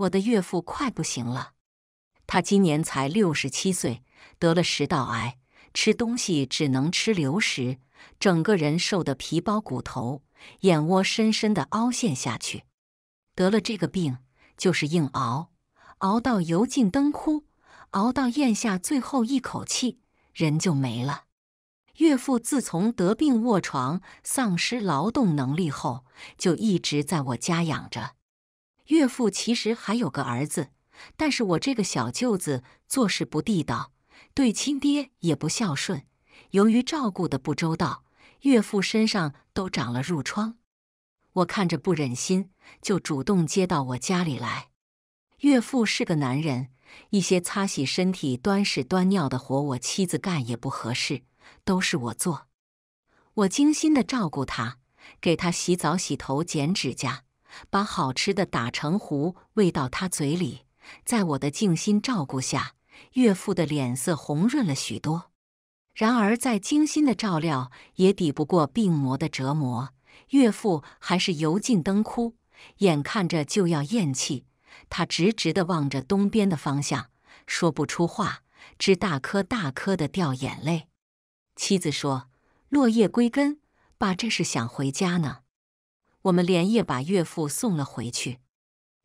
我的岳父快不行了，他今年才六十七岁，得了食道癌，吃东西只能吃流食，整个人瘦得皮包骨头，眼窝深深的凹陷下去。得了这个病，就是硬熬，熬到油尽灯枯，熬到咽下最后一口气，人就没了。岳父自从得病卧床、丧失劳动能力后，就一直在我家养着。岳父其实还有个儿子，但是我这个小舅子做事不地道，对亲爹也不孝顺。由于照顾的不周到，岳父身上都长了褥疮。我看着不忍心，就主动接到我家里来。岳父是个男人，一些擦洗身体、端屎端尿的活，我妻子干也不合适，都是我做。我精心的照顾他，给他洗澡、洗头、剪指甲。把好吃的打成糊，喂到他嘴里。在我的精心照顾下，岳父的脸色红润了许多。然而，再精心的照料也抵不过病魔的折磨，岳父还是油尽灯枯，眼看着就要咽气。他直直地望着东边的方向，说不出话，只大颗大颗地掉眼泪。妻子说：“落叶归根，爸这是想回家呢。”我们连夜把岳父送了回去。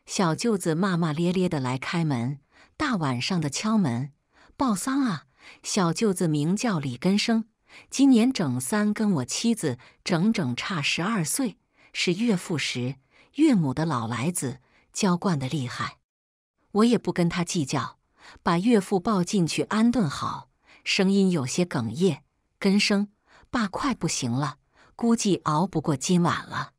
小舅子骂骂咧咧的来开门，大晚上的敲门，报丧啊！小舅子名叫李根生，今年整三，跟我妻子整整差十二岁，是岳父时岳母的老来子，娇惯的厉害。我也不跟他计较，把岳父抱进去安顿好，声音有些哽咽：“根生，爸快不行了，估计熬不过今晚了。”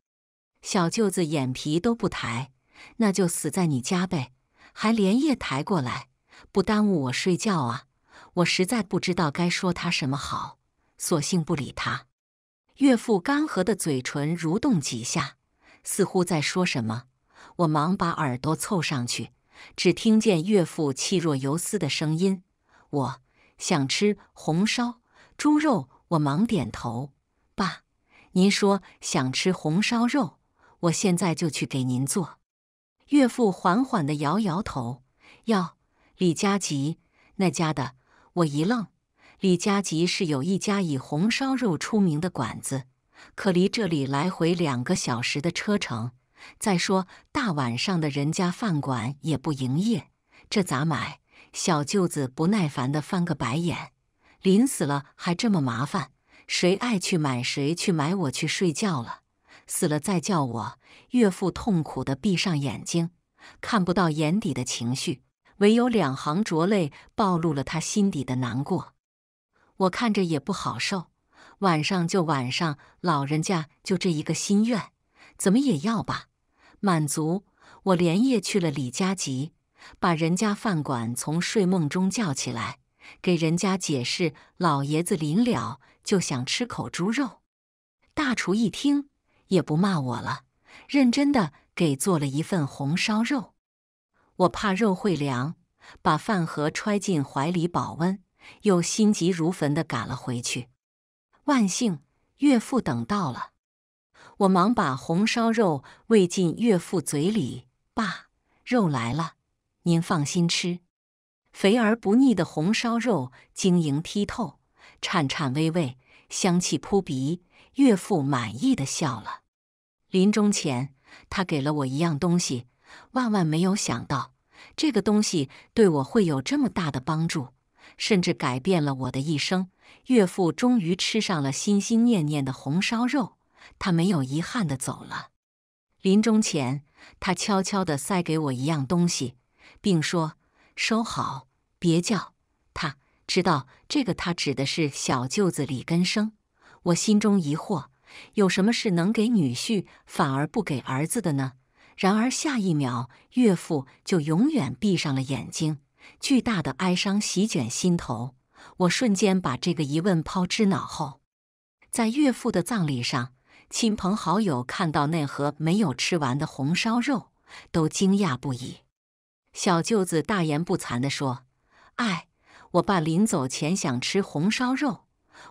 小舅子眼皮都不抬，那就死在你家呗！还连夜抬过来，不耽误我睡觉啊！我实在不知道该说他什么好，索性不理他。岳父干涸的嘴唇蠕动几下，似乎在说什么，我忙把耳朵凑上去，只听见岳父气若游丝的声音：“我想吃红烧猪肉。”我忙点头：“爸，您说想吃红烧肉。”我现在就去给您做。岳父缓缓地摇摇头：“要李家集那家的。”我一愣。李家集是有一家以红烧肉出名的馆子，可离这里来回两个小时的车程。再说大晚上的人家饭馆也不营业，这咋买？小舅子不耐烦地翻个白眼：“临死了还这么麻烦，谁爱去买谁去买，我去睡觉了。”死了再叫我岳父，痛苦地闭上眼睛，看不到眼底的情绪，唯有两行浊泪暴露了他心底的难过。我看着也不好受。晚上就晚上，老人家就这一个心愿，怎么也要吧，满足。我连夜去了李家集，把人家饭馆从睡梦中叫起来，给人家解释老爷子临了就想吃口猪肉。大厨一听。也不骂我了，认真的给做了一份红烧肉。我怕肉会凉，把饭盒揣进怀里保温，又心急如焚的赶了回去。万幸，岳父等到了。我忙把红烧肉喂进岳父嘴里：“爸，肉来了，您放心吃。”肥而不腻的红烧肉晶莹剔透，颤颤巍巍，香气扑鼻。岳父满意的笑了。临终前，他给了我一样东西，万万没有想到，这个东西对我会有这么大的帮助，甚至改变了我的一生。岳父终于吃上了心心念念的红烧肉，他没有遗憾的走了。临终前，他悄悄的塞给我一样东西，并说：“收好，别叫他知道。”这个他指的是小舅子李根生。我心中疑惑。有什么是能给女婿反而不给儿子的呢？然而下一秒，岳父就永远闭上了眼睛，巨大的哀伤席卷心头。我瞬间把这个疑问抛之脑后。在岳父的葬礼上，亲朋好友看到那盒没有吃完的红烧肉，都惊讶不已。小舅子大言不惭地说：“哎，我爸临走前想吃红烧肉，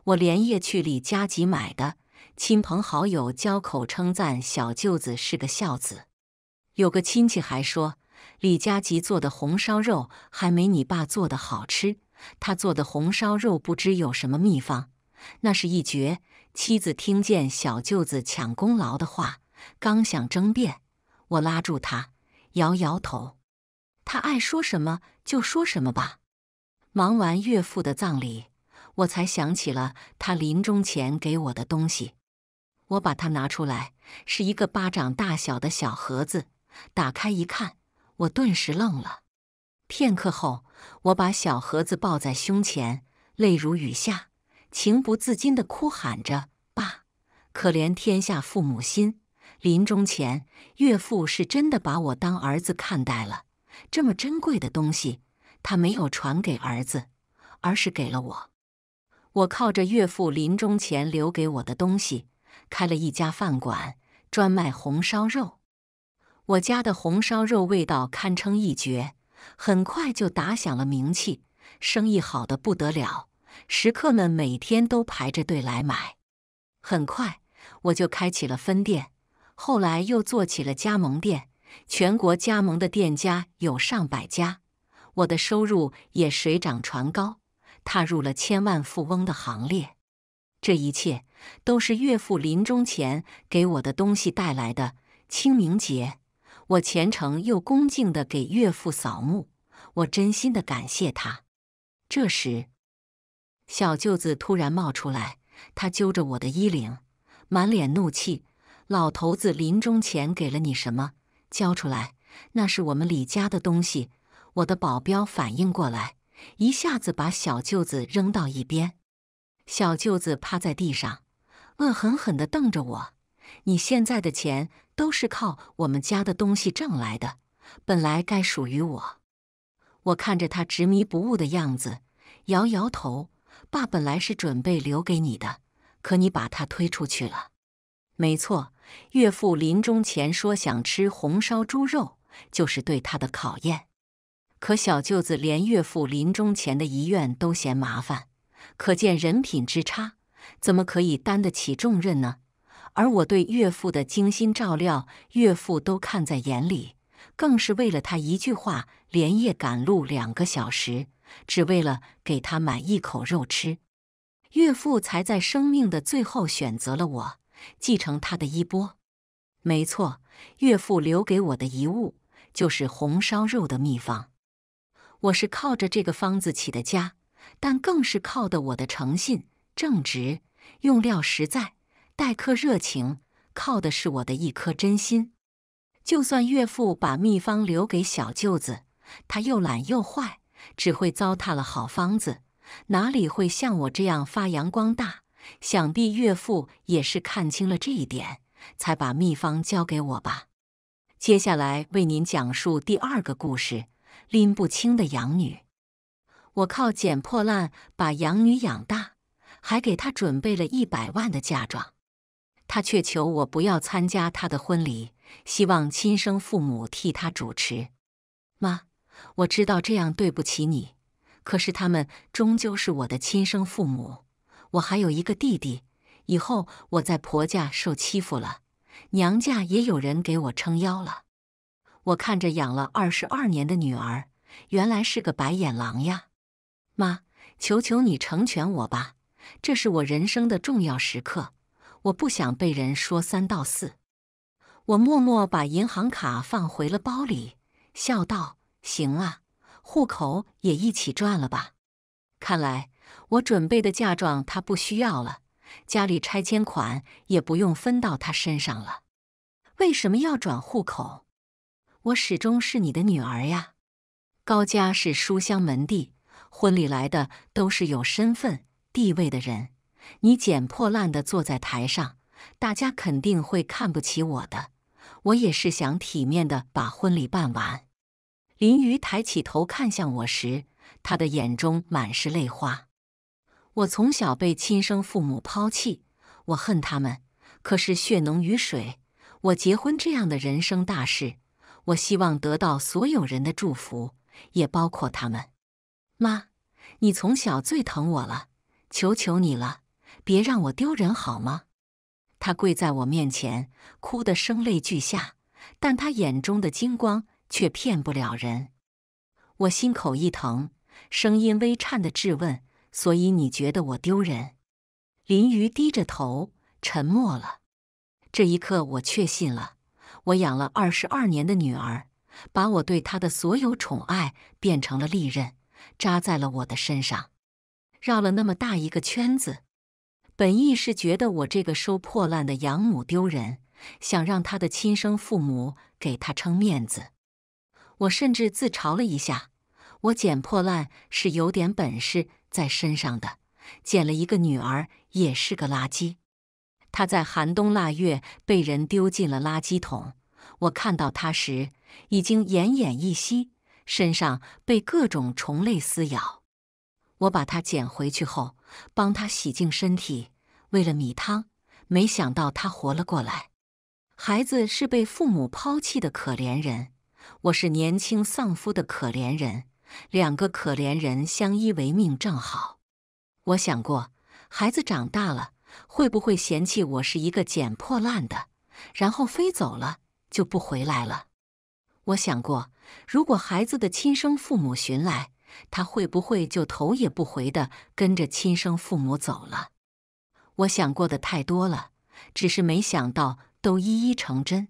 我连夜去李家集买的。”亲朋好友交口称赞小舅子是个孝子，有个亲戚还说李佳吉做的红烧肉还没你爸做的好吃，他做的红烧肉不知有什么秘方，那是一绝。妻子听见小舅子抢功劳的话，刚想争辩，我拉住他，摇摇头，他爱说什么就说什么吧。忙完岳父的葬礼，我才想起了他临终前给我的东西。我把它拿出来，是一个巴掌大小的小盒子。打开一看，我顿时愣了。片刻后，我把小盒子抱在胸前，泪如雨下，情不自禁地哭喊着：“爸！可怜天下父母心！临终前，岳父是真的把我当儿子看待了。这么珍贵的东西，他没有传给儿子，而是给了我。我靠着岳父临终前留给我的东西。”开了一家饭馆，专卖红烧肉。我家的红烧肉味道堪称一绝，很快就打响了名气，生意好的不得了，食客们每天都排着队来买。很快，我就开起了分店，后来又做起了加盟店，全国加盟的店家有上百家，我的收入也水涨船高，踏入了千万富翁的行列。这一切都是岳父临终前给我的东西带来的。清明节，我虔诚又恭敬的给岳父扫墓，我真心的感谢他。这时，小舅子突然冒出来，他揪着我的衣领，满脸怒气：“老头子临终前给了你什么？交出来！那是我们李家的东西！”我的保镖反应过来，一下子把小舅子扔到一边。小舅子趴在地上，恶狠狠地瞪着我：“你现在的钱都是靠我们家的东西挣来的，本来该属于我。”我看着他执迷不悟的样子，摇摇头：“爸本来是准备留给你的，可你把他推出去了。”没错，岳父临终前说想吃红烧猪肉，就是对他的考验。可小舅子连岳父临终前的遗愿都嫌麻烦。可见人品之差，怎么可以担得起重任呢？而我对岳父的精心照料，岳父都看在眼里，更是为了他一句话，连夜赶路两个小时，只为了给他买一口肉吃。岳父才在生命的最后选择了我，继承他的衣钵。没错，岳父留给我的遗物就是红烧肉的秘方，我是靠着这个方子起的家。但更是靠的我的诚信、正直、用料实在、待客热情，靠的是我的一颗真心。就算岳父把秘方留给小舅子，他又懒又坏，只会糟蹋了好方子，哪里会像我这样发扬光大？想必岳父也是看清了这一点，才把秘方交给我吧。接下来为您讲述第二个故事：拎不清的养女。我靠！捡破烂把养女养大，还给她准备了一百万的嫁妆，她却求我不要参加她的婚礼，希望亲生父母替她主持。妈，我知道这样对不起你，可是他们终究是我的亲生父母，我还有一个弟弟，以后我在婆家受欺负了，娘家也有人给我撑腰了。我看着养了二十二年的女儿，原来是个白眼狼呀！妈，求求你成全我吧！这是我人生的重要时刻，我不想被人说三道四。我默默把银行卡放回了包里，笑道：“行啊，户口也一起赚了吧。”看来我准备的嫁妆他不需要了，家里拆迁款也不用分到他身上了。为什么要转户口？我始终是你的女儿呀。高家是书香门第。婚礼来的都是有身份地位的人，你捡破烂的坐在台上，大家肯定会看不起我的。我也是想体面的把婚礼办完。林鱼抬起头看向我时，他的眼中满是泪花。我从小被亲生父母抛弃，我恨他们，可是血浓于水。我结婚这样的人生大事，我希望得到所有人的祝福，也包括他们。妈，你从小最疼我了，求求你了，别让我丢人好吗？他跪在我面前，哭得声泪俱下，但他眼中的金光却骗不了人。我心口一疼，声音微颤的质问：“所以你觉得我丢人？”林瑜低着头沉默了。这一刻，我确信了：我养了二十二年的女儿，把我对她的所有宠爱变成了利刃。扎在了我的身上，绕了那么大一个圈子，本意是觉得我这个收破烂的养母丢人，想让他的亲生父母给他撑面子。我甚至自嘲了一下：我捡破烂是有点本事在身上的，捡了一个女儿也是个垃圾。她在寒冬腊月被人丢进了垃圾桶，我看到她时已经奄奄一息。身上被各种虫类撕咬，我把它捡回去后，帮它洗净身体，喂了米汤。没想到它活了过来。孩子是被父母抛弃的可怜人，我是年轻丧夫的可怜人，两个可怜人相依为命正好。我想过，孩子长大了会不会嫌弃我是一个捡破烂的，然后飞走了就不回来了？我想过。如果孩子的亲生父母寻来，他会不会就头也不回的跟着亲生父母走了？我想过的太多了，只是没想到都一一成真。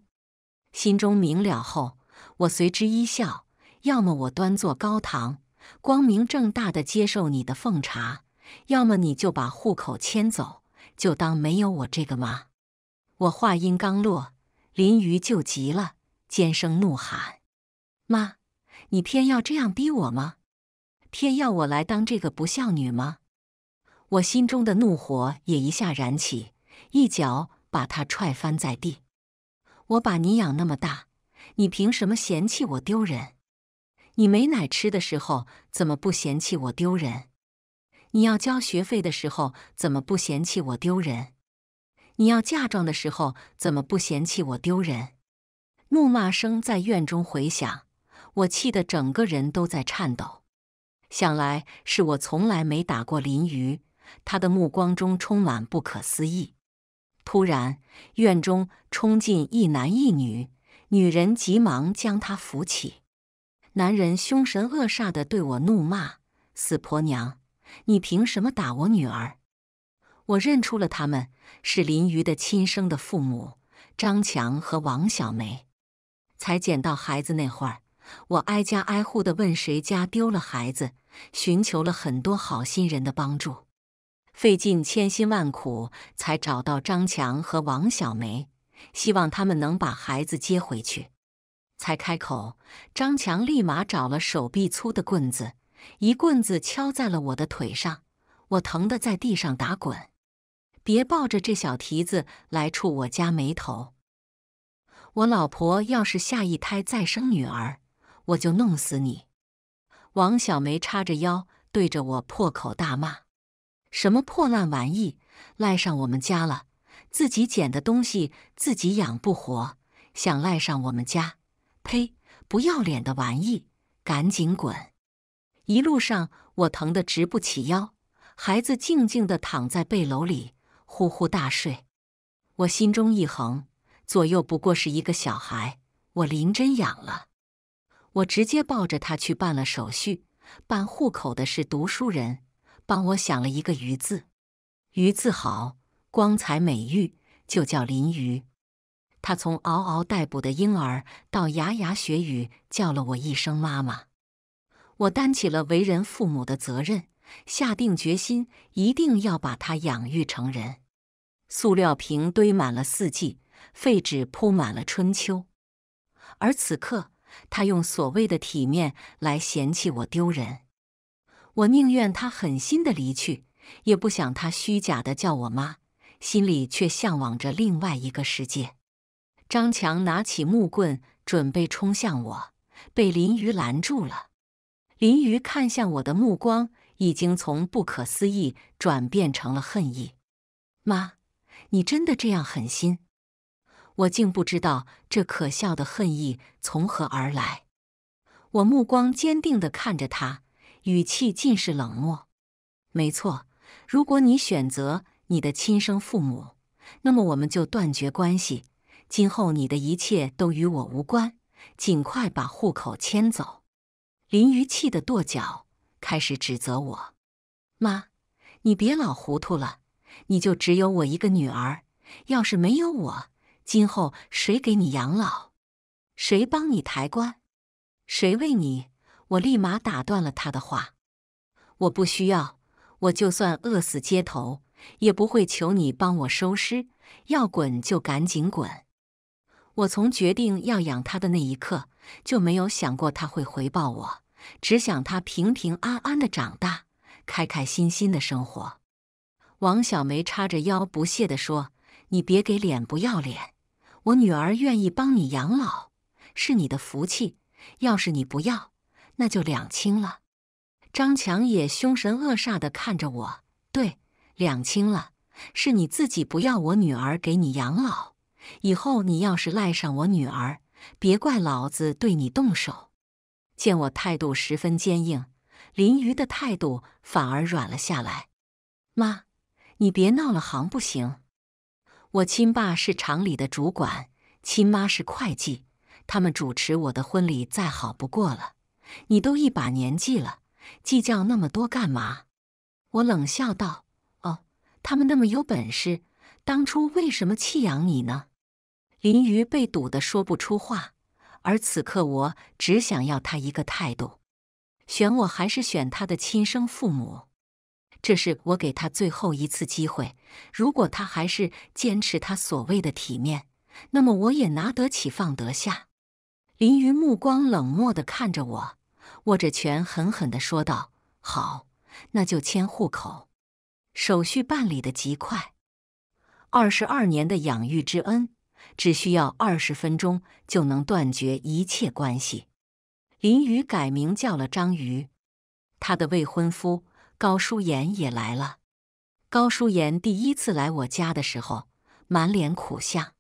心中明了后，我随之一笑：要么我端坐高堂，光明正大的接受你的奉茶；要么你就把户口迁走，就当没有我这个妈。我话音刚落，林瑜就急了，尖声怒喊。妈，你偏要这样逼我吗？偏要我来当这个不孝女吗？我心中的怒火也一下燃起，一脚把他踹翻在地。我把你养那么大，你凭什么嫌弃我丢人？你没奶吃的时候怎么不嫌弃我丢人？你要交学费的时候怎么不嫌弃我丢人？你要嫁妆的时候怎么不嫌弃我丢人？怒骂声在院中回响。我气得整个人都在颤抖，想来是我从来没打过林鱼。他的目光中充满不可思议。突然，院中冲进一男一女，女人急忙将他扶起，男人凶神恶煞地对我怒骂：“死婆娘，你凭什么打我女儿？”我认出了他们，是林鱼的亲生的父母张强和王小梅。才捡到孩子那会儿。我挨家挨户的问谁家丢了孩子，寻求了很多好心人的帮助，费尽千辛万苦才找到张强和王小梅，希望他们能把孩子接回去。才开口，张强立马找了手臂粗的棍子，一棍子敲在了我的腿上，我疼的在地上打滚。别抱着这小蹄子来触我家眉头，我老婆要是下一胎再生女儿。我就弄死你！王小梅叉着腰对着我破口大骂：“什么破烂玩意，赖上我们家了！自己捡的东西自己养不活，想赖上我们家？呸！不要脸的玩意，赶紧滚！”一路上我疼得直不起腰，孩子静静的躺在背篓里呼呼大睡。我心中一横，左右不过是一个小孩，我林真养了。我直接抱着他去办了手续，办户口的是读书人，帮我想了一个“于”字，“于”字好，光彩美誉，就叫林于。他从嗷嗷待哺的婴儿到牙牙学语，叫了我一声妈妈。我担起了为人父母的责任，下定决心一定要把他养育成人。塑料瓶堆满了四季，废纸铺满了春秋，而此刻。他用所谓的体面来嫌弃我丢人，我宁愿他狠心的离去，也不想他虚假的叫我妈，心里却向往着另外一个世界。张强拿起木棍准备冲向我，被林鱼拦住了。林鱼看向我的目光已经从不可思议转变成了恨意。妈，你真的这样狠心？我竟不知道这可笑的恨意从何而来。我目光坚定地看着他，语气尽是冷漠。没错，如果你选择你的亲生父母，那么我们就断绝关系。今后你的一切都与我无关。尽快把户口迁走。林瑜气得跺脚，开始指责我：“妈，你别老糊涂了！你就只有我一个女儿，要是没有我……”今后谁给你养老，谁帮你抬棺，谁喂你？我立马打断了他的话。我不需要，我就算饿死街头，也不会求你帮我收尸。要滚就赶紧滚！我从决定要养他的那一刻，就没有想过他会回报我，只想他平平安安的长大，开开心心的生活。王小梅叉着腰不屑地说。你别给脸不要脸！我女儿愿意帮你养老，是你的福气。要是你不要，那就两清了。张强也凶神恶煞地看着我，对，两清了，是你自己不要我女儿给你养老。以后你要是赖上我女儿，别怪老子对你动手。见我态度十分坚硬，林瑜的态度反而软了下来。妈，你别闹了，行不行？我亲爸是厂里的主管，亲妈是会计，他们主持我的婚礼再好不过了。你都一把年纪了，计较那么多干嘛？我冷笑道：“哦，他们那么有本事，当初为什么弃养你呢？”林瑜被堵得说不出话，而此刻我只想要他一个态度：选我还是选他的亲生父母。这是我给他最后一次机会。如果他还是坚持他所谓的体面，那么我也拿得起放得下。林云目光冷漠的看着我，握着拳狠狠的说道：“好，那就迁户口，手续办理的极快。二十二年的养育之恩，只需要二十分钟就能断绝一切关系。”林云改名叫了张瑜，他的未婚夫。高淑妍也来了。高淑妍第一次来我家的时候，满脸苦相。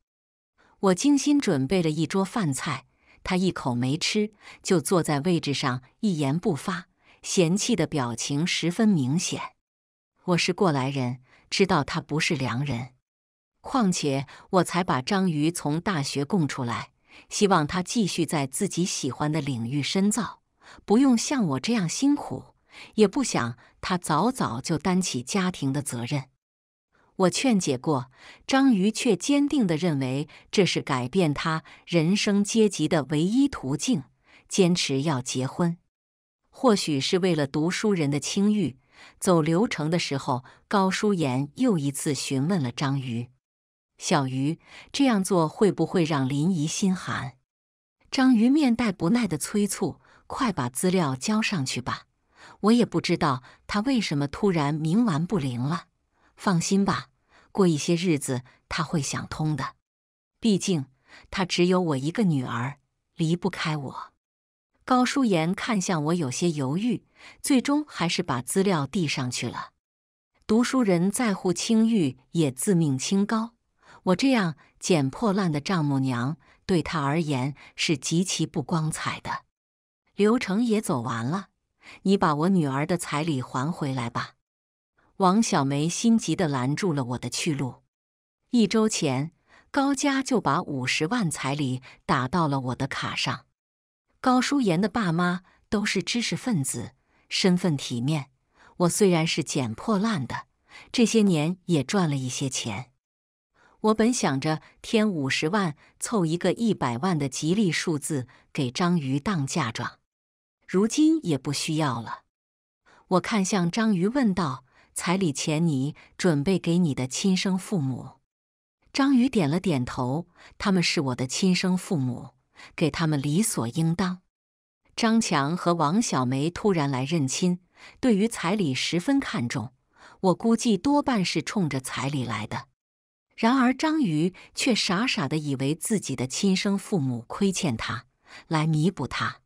我精心准备了一桌饭菜，她一口没吃，就坐在位置上一言不发，嫌弃的表情十分明显。我是过来人，知道她不是良人。况且我才把张瑜从大学供出来，希望他继续在自己喜欢的领域深造，不用像我这样辛苦。也不想他早早就担起家庭的责任。我劝解过章鱼，却坚定地认为这是改变他人生阶级的唯一途径，坚持要结婚。或许是为了读书人的清誉，走流程的时候，高淑妍又一次询问了章鱼：“小鱼这样做会不会让林姨心寒？”章鱼面带不耐的催促：“快把资料交上去吧。”我也不知道他为什么突然冥顽不灵了。放心吧，过一些日子他会想通的。毕竟他只有我一个女儿，离不开我。高淑妍看向我，有些犹豫，最终还是把资料递上去了。读书人在乎清誉，也自命清高。我这样捡破烂的丈母娘，对他而言是极其不光彩的。流程也走完了。你把我女儿的彩礼还回来吧！王小梅心急地拦住了我的去路。一周前，高家就把五十万彩礼打到了我的卡上。高淑妍的爸妈都是知识分子，身份体面。我虽然是捡破烂的，这些年也赚了一些钱。我本想着添五十万，凑一个一百万的吉利数字，给章鱼当嫁妆。如今也不需要了，我看向章鱼问道：“彩礼钱你准备给你的亲生父母？”章鱼点了点头：“他们是我的亲生父母，给他们理所应当。”张强和王小梅突然来认亲，对于彩礼十分看重，我估计多半是冲着彩礼来的。然而章鱼却傻傻的以为自己的亲生父母亏欠他，来弥补他。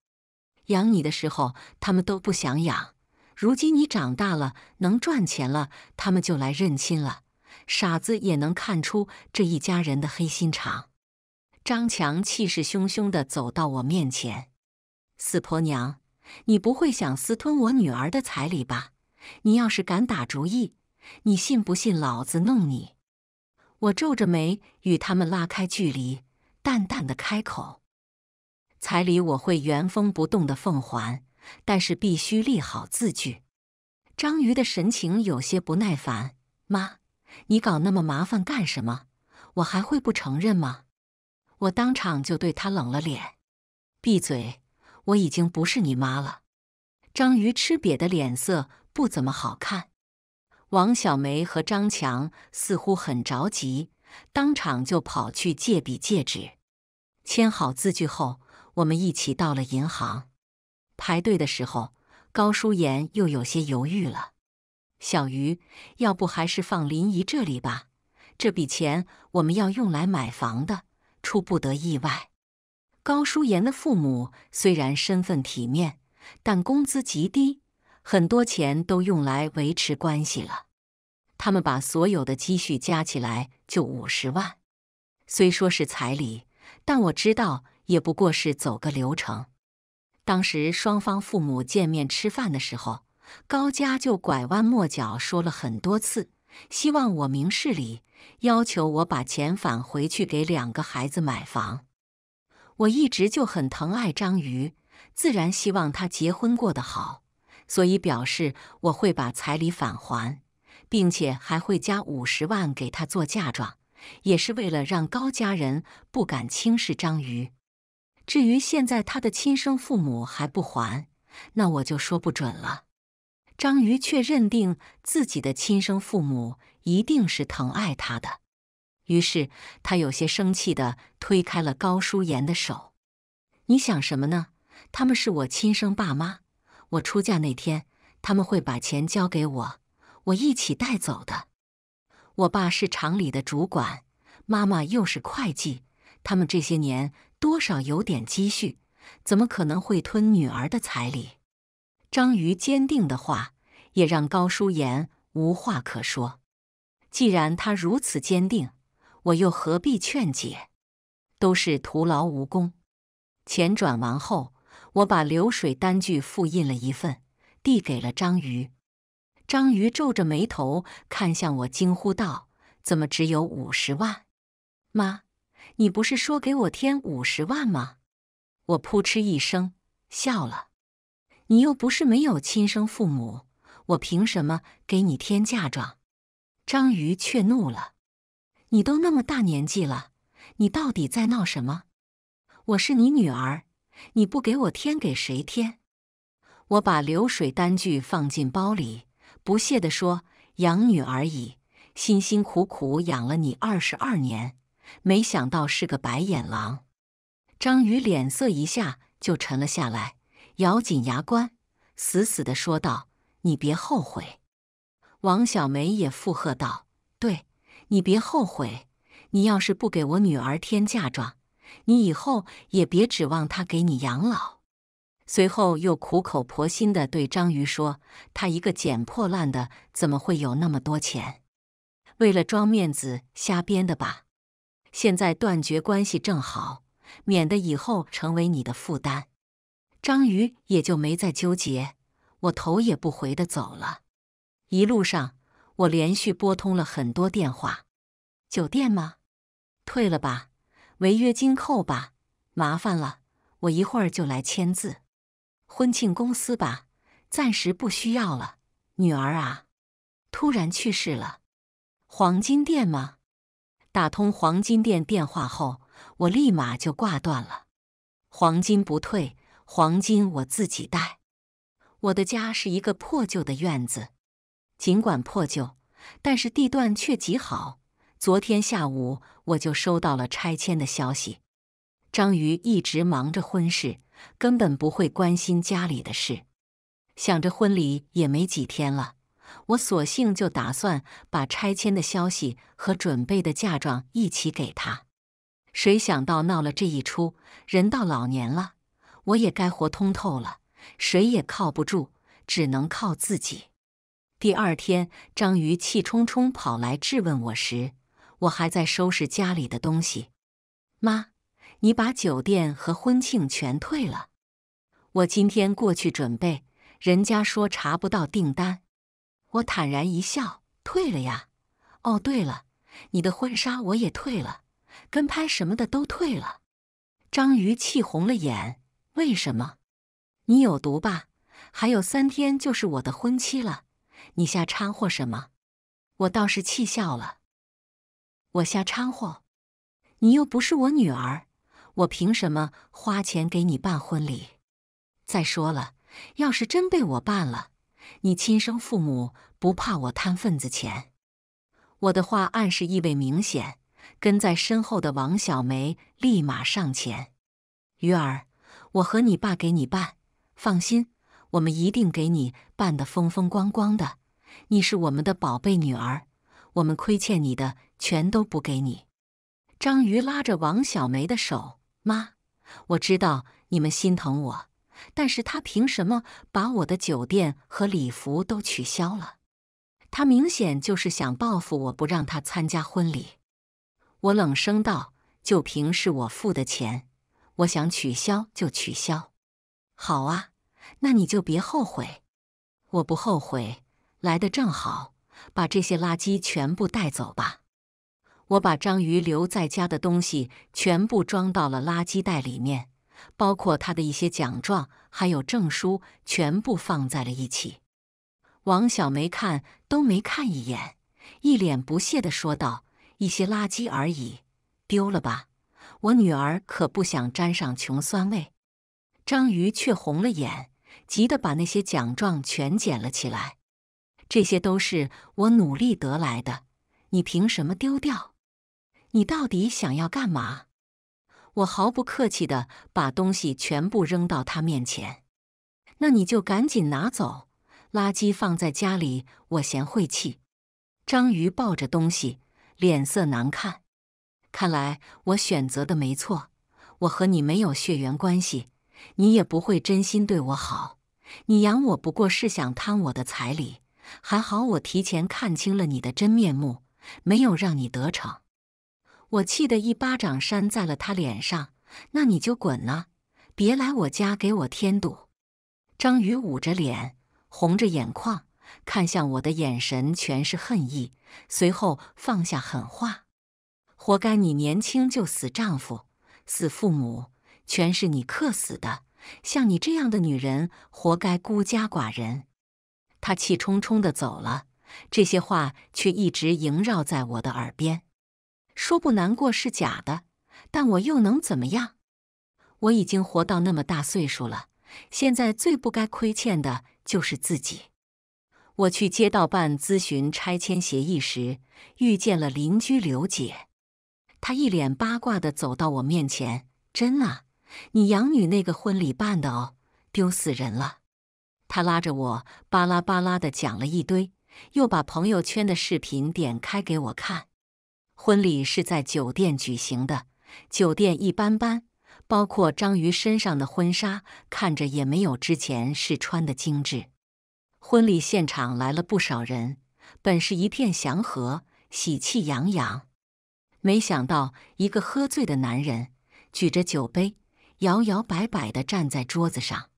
养你的时候，他们都不想养；如今你长大了，能赚钱了，他们就来认亲了。傻子也能看出这一家人的黑心肠。张强气势汹汹地走到我面前：“死婆娘，你不会想私吞我女儿的彩礼吧？你要是敢打主意，你信不信老子弄你？”我皱着眉与他们拉开距离，淡淡的开口。彩礼我会原封不动的奉还，但是必须立好字据。章鱼的神情有些不耐烦。妈，你搞那么麻烦干什么？我还会不承认吗？我当场就对他冷了脸。闭嘴！我已经不是你妈了。章鱼吃瘪的脸色不怎么好看。王小梅和张强似乎很着急，当场就跑去借笔借纸，签好字据后。我们一起到了银行，排队的时候，高淑妍又有些犹豫了。小鱼，要不还是放林姨这里吧？这笔钱我们要用来买房的，出不得意外。高淑妍的父母虽然身份体面，但工资极低，很多钱都用来维持关系了。他们把所有的积蓄加起来就五十万，虽说是彩礼，但我知道。也不过是走个流程。当时双方父母见面吃饭的时候，高家就拐弯抹角说了很多次，希望我明事理，要求我把钱返回去给两个孩子买房。我一直就很疼爱章鱼，自然希望他结婚过得好，所以表示我会把彩礼返还，并且还会加五十万给他做嫁妆，也是为了让高家人不敢轻视章鱼。至于现在他的亲生父母还不还，那我就说不准了。章鱼却认定自己的亲生父母一定是疼爱他的，于是他有些生气地推开了高淑妍的手：“你想什么呢？他们是我亲生爸妈，我出嫁那天他们会把钱交给我，我一起带走的。我爸是厂里的主管，妈妈又是会计，他们这些年……”多少有点积蓄，怎么可能会吞女儿的彩礼？章鱼坚定的话也让高淑妍无话可说。既然他如此坚定，我又何必劝解？都是徒劳无功。钱转完后，我把流水单据复印了一份，递给了章鱼。章鱼皱着眉头看向我，惊呼道：“怎么只有五十万？”妈。你不是说给我添五十万吗？我扑哧一声笑了。你又不是没有亲生父母，我凭什么给你添嫁妆？张鱼却怒了：“你都那么大年纪了，你到底在闹什么？我是你女儿，你不给我添，给谁添？”我把流水单据放进包里，不屑地说：“养女而已，辛辛苦苦养了你二十二年。”没想到是个白眼狼，张宇脸色一下就沉了下来，咬紧牙关，死死地说道：“你别后悔。”王小梅也附和道：“对，你别后悔。你要是不给我女儿添嫁妆，你以后也别指望她给你养老。”随后又苦口婆心地对张瑜说：“他一个捡破烂的，怎么会有那么多钱？为了装面子，瞎编的吧。”现在断绝关系正好，免得以后成为你的负担。章鱼也就没再纠结，我头也不回的走了。一路上，我连续拨通了很多电话：酒店吗？退了吧，违约金扣吧。麻烦了，我一会儿就来签字。婚庆公司吧，暂时不需要了。女儿啊，突然去世了。黄金店吗？打通黄金店电话后，我立马就挂断了。黄金不退，黄金我自己带。我的家是一个破旧的院子，尽管破旧，但是地段却极好。昨天下午我就收到了拆迁的消息。章鱼一直忙着婚事，根本不会关心家里的事。想着婚礼也没几天了。我索性就打算把拆迁的消息和准备的嫁妆一起给他。谁想到闹了这一出，人到老年了，我也该活通透了，谁也靠不住，只能靠自己。第二天，张瑜气冲冲跑来质问我时，我还在收拾家里的东西。妈，你把酒店和婚庆全退了，我今天过去准备，人家说查不到订单。我坦然一笑，退了呀。哦，对了，你的婚纱我也退了，跟拍什么的都退了。张瑜气红了眼，为什么？你有毒吧？还有三天就是我的婚期了，你瞎掺和什么？我倒是气笑了。我瞎掺和？你又不是我女儿，我凭什么花钱给你办婚礼？再说了，要是真被我办了。你亲生父母不怕我贪份子钱，我的话暗示意味明显。跟在身后的王小梅立马上前：“鱼儿，我和你爸给你办，放心，我们一定给你办的风风光光的。你是我们的宝贝女儿，我们亏欠你的全都补给你。”张鱼拉着王小梅的手：“妈，我知道你们心疼我。”但是他凭什么把我的酒店和礼服都取消了？他明显就是想报复我，不让他参加婚礼。我冷声道：“就凭是我付的钱，我想取消就取消。”好啊，那你就别后悔。我不后悔。来的正好，把这些垃圾全部带走吧。我把章鱼留在家的东西全部装到了垃圾袋里面。包括他的一些奖状，还有证书，全部放在了一起。王小梅看都没看一眼，一脸不屑地说道：“一些垃圾而已，丢了吧！我女儿可不想沾上穷酸味。”章鱼却红了眼，急得把那些奖状全捡了起来。这些都是我努力得来的，你凭什么丢掉？你到底想要干嘛？我毫不客气地把东西全部扔到他面前，那你就赶紧拿走，垃圾放在家里我嫌晦气。章鱼抱着东西，脸色难看。看来我选择的没错，我和你没有血缘关系，你也不会真心对我好。你养我不过是想贪我的彩礼，还好我提前看清了你的真面目，没有让你得逞。我气得一巴掌扇在了他脸上，那你就滚了，别来我家给我添堵。张宇捂着脸，红着眼眶，看向我的眼神全是恨意。随后放下狠话：“活该你年轻就死丈夫、死父母，全是你克死的。像你这样的女人，活该孤家寡人。”他气冲冲的走了，这些话却一直萦绕在我的耳边。说不难过是假的，但我又能怎么样？我已经活到那么大岁数了，现在最不该亏欠的就是自己。我去街道办咨询拆迁协议时，遇见了邻居刘姐，她一脸八卦地走到我面前：“真啊，你养女那个婚礼办的哦，丢死人了！”她拉着我巴拉巴拉的讲了一堆，又把朋友圈的视频点开给我看。婚礼是在酒店举行的，酒店一般般，包括章鱼身上的婚纱看着也没有之前试穿的精致。婚礼现场来了不少人，本是一片祥和，喜气洋洋，没想到一个喝醉的男人举着酒杯摇摇摆摆地站在桌子上。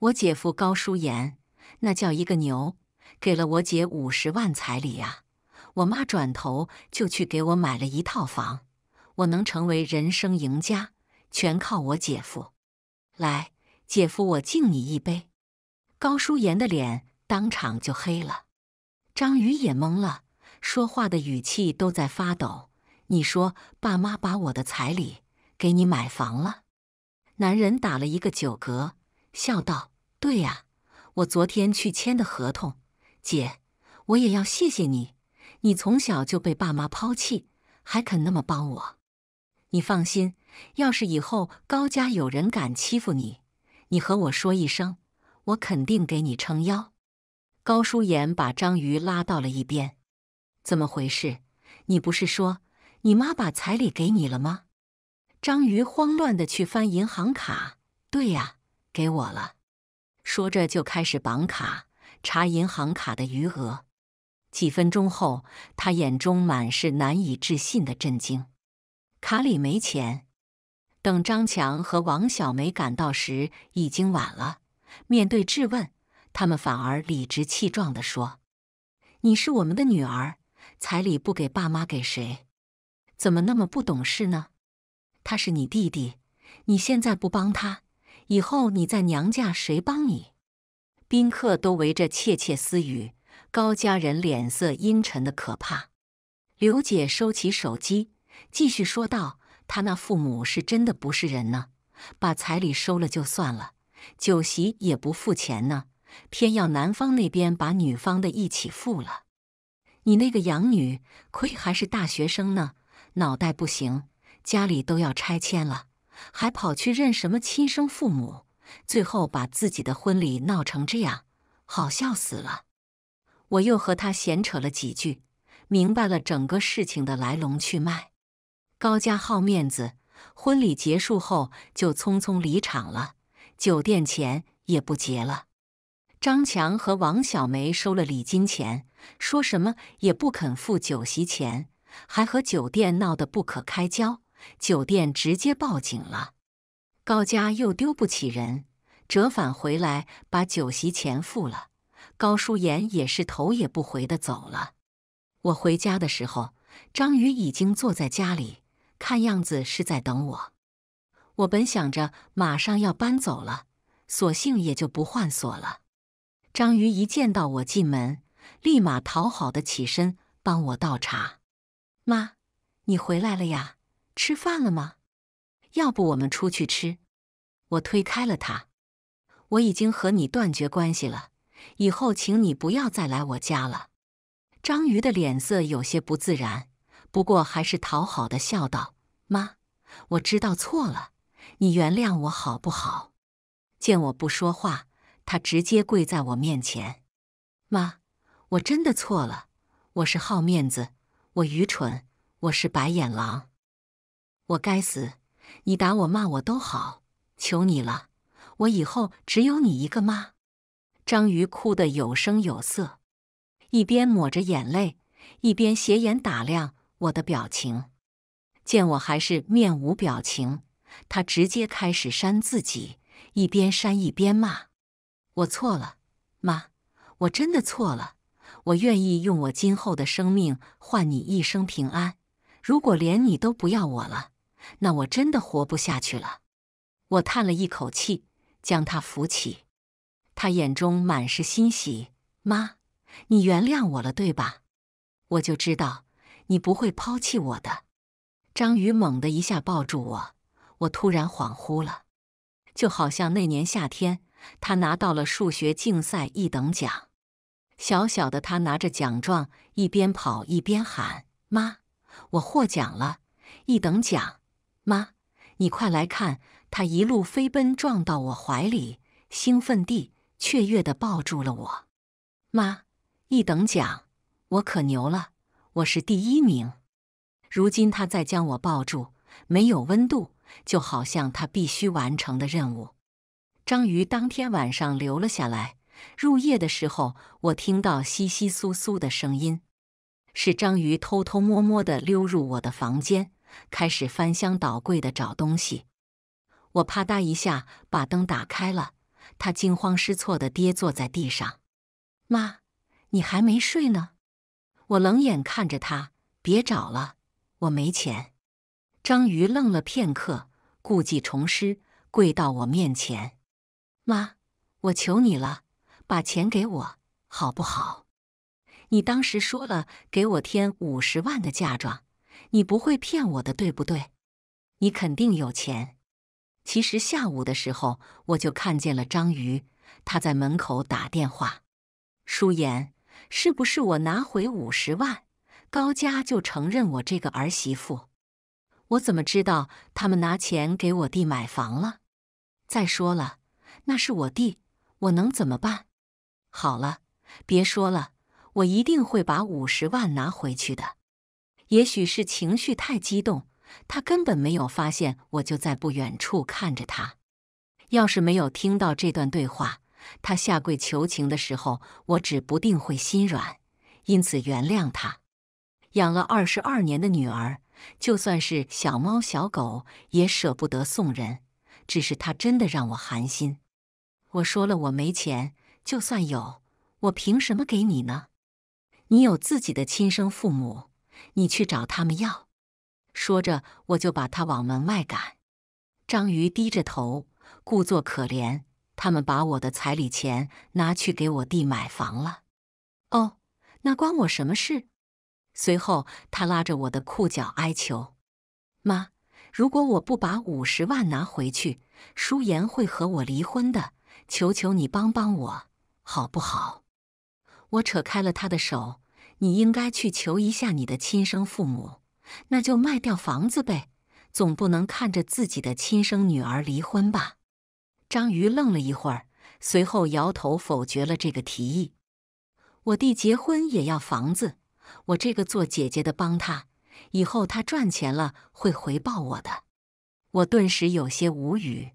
我姐夫高淑言那叫一个牛，给了我姐五十万彩礼啊。我妈转头就去给我买了一套房，我能成为人生赢家，全靠我姐夫。来，姐夫，我敬你一杯。高淑妍的脸当场就黑了，张宇也懵了，说话的语气都在发抖。你说爸妈把我的彩礼给你买房了？男人打了一个酒嗝，笑道：“对呀，我昨天去签的合同。姐，我也要谢谢你。”你从小就被爸妈抛弃，还肯那么帮我？你放心，要是以后高家有人敢欺负你，你和我说一声，我肯定给你撑腰。高淑妍把章鱼拉到了一边，怎么回事？你不是说你妈把彩礼给你了吗？章鱼慌乱的去翻银行卡。对呀，给我了。说着就开始绑卡，查银行卡的余额。几分钟后，他眼中满是难以置信的震惊。卡里没钱。等张强和王小梅赶到时，已经晚了。面对质问，他们反而理直气壮的说：“你是我们的女儿，彩礼不给爸妈给谁？怎么那么不懂事呢？他是你弟弟，你现在不帮他，以后你在娘家谁帮你？”宾客都围着窃窃私语。高家人脸色阴沉的可怕，刘姐收起手机，继续说道：“他那父母是真的不是人呢，把彩礼收了就算了，酒席也不付钱呢，偏要男方那边把女方的一起付了。你那个养女亏还是大学生呢，脑袋不行，家里都要拆迁了，还跑去认什么亲生父母，最后把自己的婚礼闹成这样，好笑死了。”我又和他闲扯了几句，明白了整个事情的来龙去脉。高家好面子，婚礼结束后就匆匆离场了，酒店钱也不结了。张强和王小梅收了礼金钱，说什么也不肯付酒席钱，还和酒店闹得不可开交，酒店直接报警了。高家又丢不起人，折返回来把酒席钱付了。高淑妍也是头也不回的走了。我回家的时候，张宇已经坐在家里，看样子是在等我。我本想着马上要搬走了，索性也就不换锁了。张宇一见到我进门，立马讨好的起身帮我倒茶。妈，你回来了呀？吃饭了吗？要不我们出去吃？我推开了他。我已经和你断绝关系了。以后请你不要再来我家了。章鱼的脸色有些不自然，不过还是讨好的笑道：“妈，我知道错了，你原谅我好不好？”见我不说话，他直接跪在我面前：“妈，我真的错了，我是好面子，我愚蠢，我是白眼狼，我该死。你打我骂我都好，求你了，我以后只有你一个妈。”章鱼哭得有声有色，一边抹着眼泪，一边斜眼打量我的表情。见我还是面无表情，他直接开始扇自己，一边扇一边骂：“我错了，妈，我真的错了，我愿意用我今后的生命换你一生平安。如果连你都不要我了，那我真的活不下去了。”我叹了一口气，将他扶起。他眼中满是欣喜，妈，你原谅我了，对吧？我就知道你不会抛弃我的。张宇猛地一下抱住我，我突然恍惚了，就好像那年夏天，他拿到了数学竞赛一等奖，小小的他拿着奖状，一边跑一边喊：“妈，我获奖了，一等奖！”妈，你快来看！他一路飞奔，撞到我怀里，兴奋地。雀跃的抱住了我，妈，一等奖，我可牛了，我是第一名。如今他再将我抱住，没有温度，就好像他必须完成的任务。章鱼当天晚上留了下来，入夜的时候，我听到窸窸窣窣的声音，是章鱼偷偷摸摸的溜入我的房间，开始翻箱倒柜的找东西。我啪嗒一下把灯打开了。他惊慌失措地跌坐在地上。妈，你还没睡呢？我冷眼看着他，别找了，我没钱。章鱼愣了片刻，故技重施，跪到我面前。妈，我求你了，把钱给我，好不好？你当时说了给我添五十万的嫁妆，你不会骗我的，对不对？你肯定有钱。其实下午的时候，我就看见了章鱼，他在门口打电话。舒言，是不是我拿回五十万，高家就承认我这个儿媳妇？我怎么知道他们拿钱给我弟买房了？再说了，那是我弟，我能怎么办？好了，别说了，我一定会把五十万拿回去的。也许是情绪太激动。他根本没有发现，我就在不远处看着他。要是没有听到这段对话，他下跪求情的时候，我指不定会心软，因此原谅他。养了二十二年的女儿，就算是小猫小狗也舍不得送人。只是他真的让我寒心。我说了，我没钱，就算有，我凭什么给你呢？你有自己的亲生父母，你去找他们要。说着，我就把他往门外赶。章鱼低着头，故作可怜。他们把我的彩礼钱拿去给我弟买房了。哦，那关我什么事？随后，他拉着我的裤脚哀求：“妈，如果我不把五十万拿回去，舒言会和我离婚的。求求你帮帮我，好不好？”我扯开了他的手。你应该去求一下你的亲生父母。那就卖掉房子呗，总不能看着自己的亲生女儿离婚吧？章鱼愣了一会儿，随后摇头否决了这个提议。我弟结婚也要房子，我这个做姐姐的帮他，以后他赚钱了会回报我的。我顿时有些无语，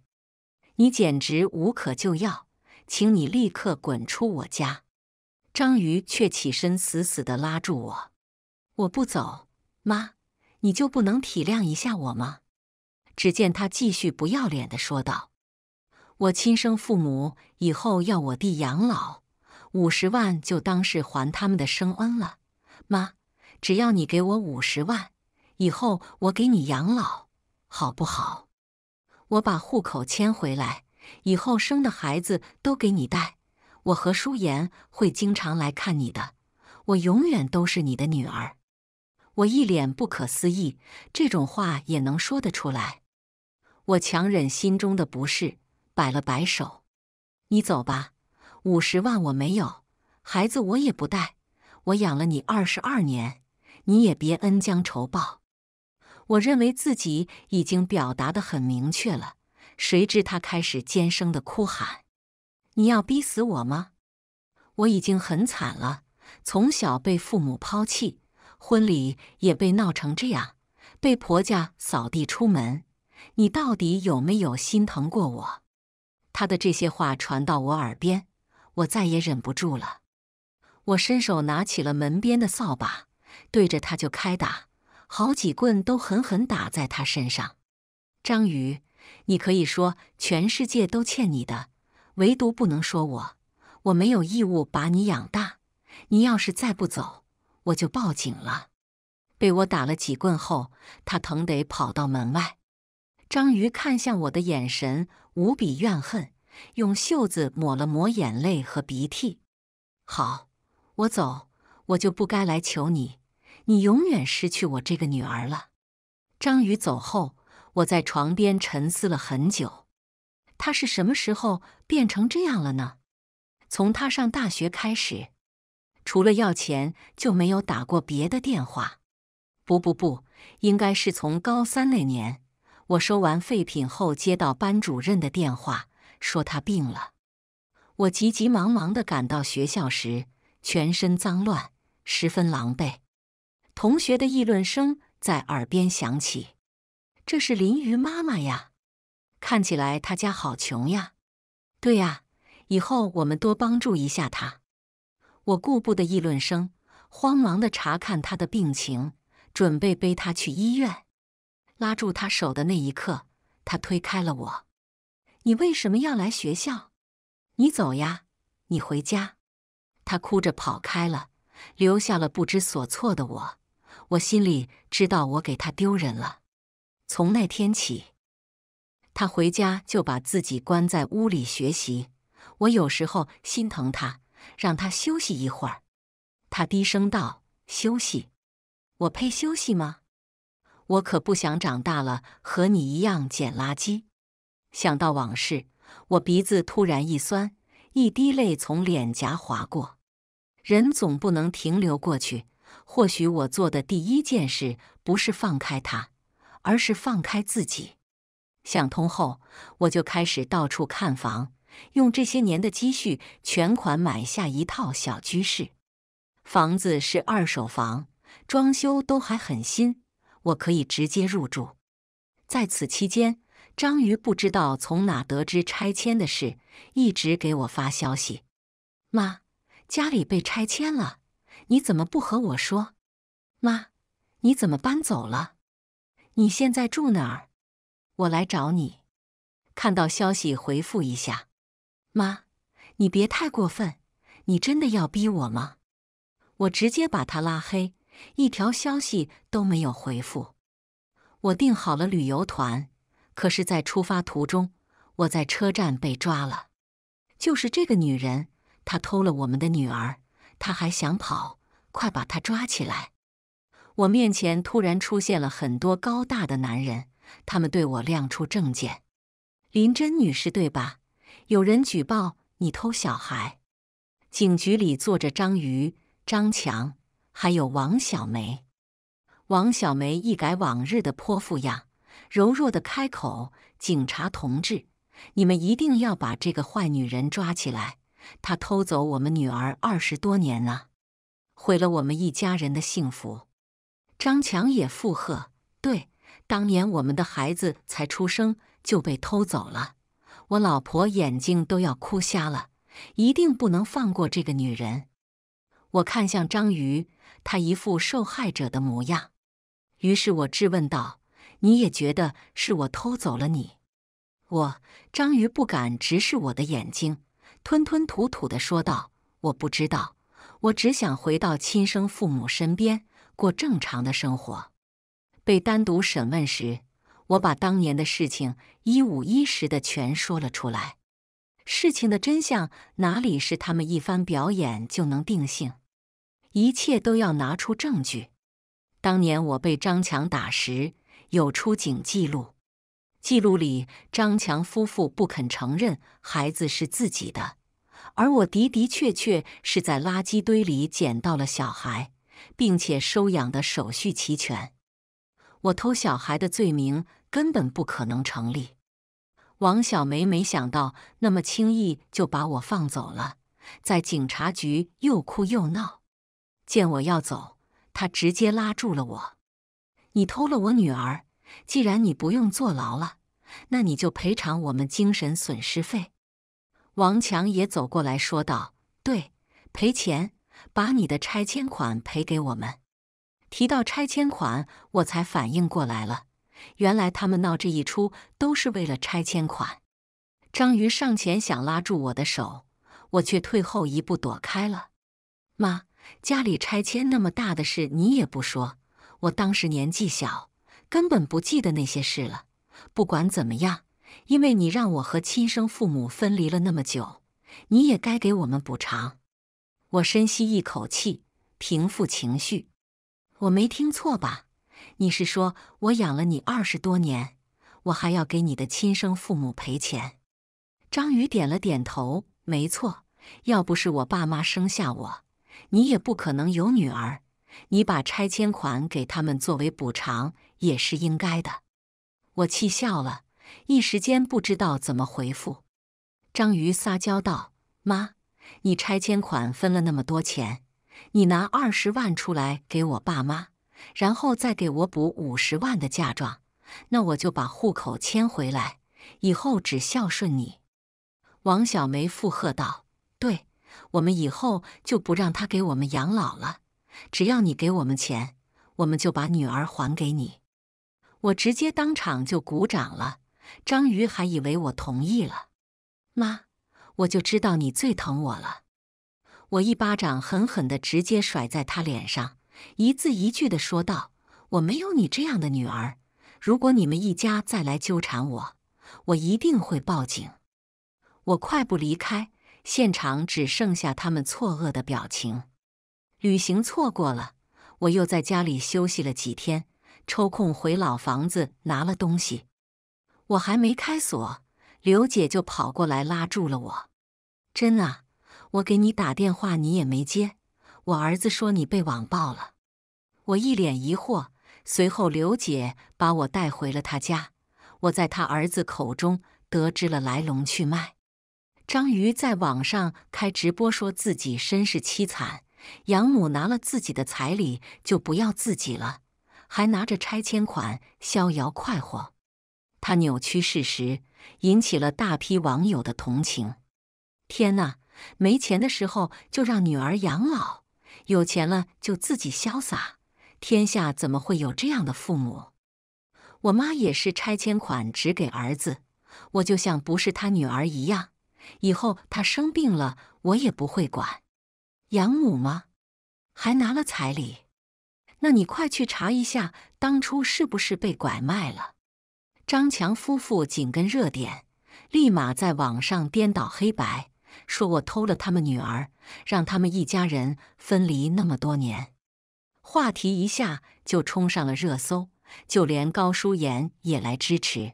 你简直无可救药，请你立刻滚出我家！章鱼却起身死死地拉住我，我不走，妈。你就不能体谅一下我吗？只见他继续不要脸的说道：“我亲生父母以后要我弟养老，五十万就当是还他们的生恩了。妈，只要你给我五十万，以后我给你养老，好不好？我把户口迁回来，以后生的孩子都给你带。我和舒言会经常来看你的，我永远都是你的女儿。”我一脸不可思议，这种话也能说得出来。我强忍心中的不适，摆了摆手：“你走吧，五十万我没有，孩子我也不带。我养了你二十二年，你也别恩将仇报。”我认为自己已经表达的很明确了，谁知他开始尖声的哭喊：“你要逼死我吗？我已经很惨了，从小被父母抛弃。”婚礼也被闹成这样，被婆家扫地出门，你到底有没有心疼过我？他的这些话传到我耳边，我再也忍不住了。我伸手拿起了门边的扫把，对着他就开打，好几棍都狠狠打在他身上。张宇，你可以说全世界都欠你的，唯独不能说我，我没有义务把你养大。你要是再不走，我就报警了，被我打了几棍后，他疼得跑到门外。章鱼看向我的眼神无比怨恨，用袖子抹了抹眼泪和鼻涕。好，我走，我就不该来求你，你永远失去我这个女儿了。章鱼走后，我在床边沉思了很久。他是什么时候变成这样了呢？从他上大学开始。除了要钱，就没有打过别的电话。不不不，应该是从高三那年，我收完废品后接到班主任的电话，说他病了。我急急忙忙地赶到学校时，全身脏乱，十分狼狈。同学的议论声在耳边响起：“这是林鱼妈妈呀，看起来他家好穷呀。”“对呀，以后我们多帮助一下他。”我顾不得议论声，慌忙的查看他的病情，准备背他去医院。拉住他手的那一刻，他推开了我。你为什么要来学校？你走呀，你回家。他哭着跑开了，留下了不知所措的我。我心里知道，我给他丢人了。从那天起，他回家就把自己关在屋里学习。我有时候心疼他。让他休息一会儿，他低声道：“休息？我配休息吗？我可不想长大了和你一样捡垃圾。”想到往事，我鼻子突然一酸，一滴泪从脸颊滑过。人总不能停留过去。或许我做的第一件事不是放开他，而是放开自己。想通后，我就开始到处看房。用这些年的积蓄全款买下一套小居室，房子是二手房，装修都还很新，我可以直接入住。在此期间，章鱼不知道从哪得知拆迁的事，一直给我发消息：“妈，家里被拆迁了，你怎么不和我说？妈，你怎么搬走了？你现在住哪儿？我来找你，看到消息回复一下。”妈，你别太过分！你真的要逼我吗？我直接把他拉黑，一条消息都没有回复。我订好了旅游团，可是，在出发途中，我在车站被抓了。就是这个女人，她偷了我们的女儿，她还想跑，快把她抓起来！我面前突然出现了很多高大的男人，他们对我亮出证件：“林真女士，对吧？”有人举报你偷小孩。警局里坐着张瑜、张强，还有王小梅。王小梅一改往日的泼妇样，柔弱的开口：“警察同志，你们一定要把这个坏女人抓起来！她偷走我们女儿二十多年了，毁了我们一家人的幸福。”张强也附和：“对，当年我们的孩子才出生就被偷走了。”我老婆眼睛都要哭瞎了，一定不能放过这个女人。我看向章鱼，他一副受害者的模样。于是我质问道：“你也觉得是我偷走了你？”我章鱼不敢直视我的眼睛，吞吞吐吐地说道：“我不知道，我只想回到亲生父母身边，过正常的生活。”被单独审问时。我把当年的事情一五一十的全说了出来。事情的真相哪里是他们一番表演就能定性？一切都要拿出证据。当年我被张强打时有出警记录，记录里张强夫妇不肯承认孩子是自己的，而我的的确确是在垃圾堆里捡到了小孩，并且收养的手续齐全。我偷小孩的罪名。根本不可能成立。王小梅没想到那么轻易就把我放走了，在警察局又哭又闹。见我要走，她直接拉住了我：“你偷了我女儿，既然你不用坐牢了，那你就赔偿我们精神损失费。”王强也走过来说道：“对，赔钱，把你的拆迁款赔给我们。”提到拆迁款，我才反应过来了。原来他们闹这一出都是为了拆迁款。章鱼上前想拉住我的手，我却退后一步躲开了。妈，家里拆迁那么大的事，你也不说。我当时年纪小，根本不记得那些事了。不管怎么样，因为你让我和亲生父母分离了那么久，你也该给我们补偿。我深吸一口气，平复情绪。我没听错吧？你是说我养了你二十多年，我还要给你的亲生父母赔钱？张宇点了点头，没错，要不是我爸妈生下我，你也不可能有女儿。你把拆迁款给他们作为补偿也是应该的。我气笑了，一时间不知道怎么回复。张宇撒娇道：“妈，你拆迁款分了那么多钱，你拿二十万出来给我爸妈。”然后再给我补五十万的嫁妆，那我就把户口迁回来，以后只孝顺你。”王小梅附和道，“对，我们以后就不让他给我们养老了，只要你给我们钱，我们就把女儿还给你。”我直接当场就鼓掌了。张瑜还以为我同意了，妈，我就知道你最疼我了。我一巴掌狠狠地直接甩在他脸上。一字一句地说道：“我没有你这样的女儿。如果你们一家再来纠缠我，我一定会报警。”我快步离开现场，只剩下他们错愕的表情。旅行错过了，我又在家里休息了几天，抽空回老房子拿了东西。我还没开锁，刘姐就跑过来拉住了我：“真啊，我给你打电话你也没接。”我儿子说你被网暴了，我一脸疑惑。随后刘姐把我带回了她家，我在她儿子口中得知了来龙去脉。张瑜在网上开直播，说自己身世凄惨，养母拿了自己的彩礼就不要自己了，还拿着拆迁款逍遥快活。他扭曲事实，引起了大批网友的同情。天哪，没钱的时候就让女儿养老！有钱了就自己潇洒，天下怎么会有这样的父母？我妈也是拆迁款只给儿子，我就像不是她女儿一样。以后她生病了，我也不会管。养母吗？还拿了彩礼？那你快去查一下，当初是不是被拐卖了？张强夫妇紧跟热点，立马在网上颠倒黑白。说我偷了他们女儿，让他们一家人分离那么多年，话题一下就冲上了热搜。就连高淑妍也来支持。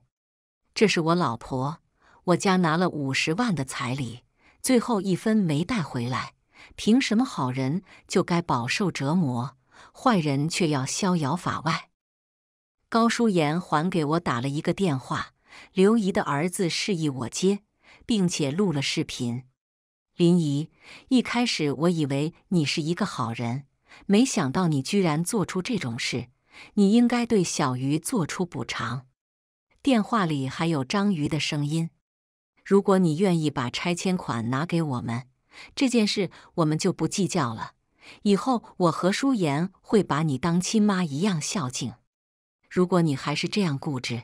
这是我老婆，我家拿了五十万的彩礼，最后一分没带回来，凭什么好人就该饱受折磨，坏人却要逍遥法外？高淑妍还给我打了一个电话，刘姨的儿子示意我接，并且录了视频。林姨，一开始我以为你是一个好人，没想到你居然做出这种事。你应该对小鱼做出补偿。电话里还有章鱼的声音。如果你愿意把拆迁款拿给我们，这件事我们就不计较了。以后我和舒言会把你当亲妈一样孝敬。如果你还是这样固执，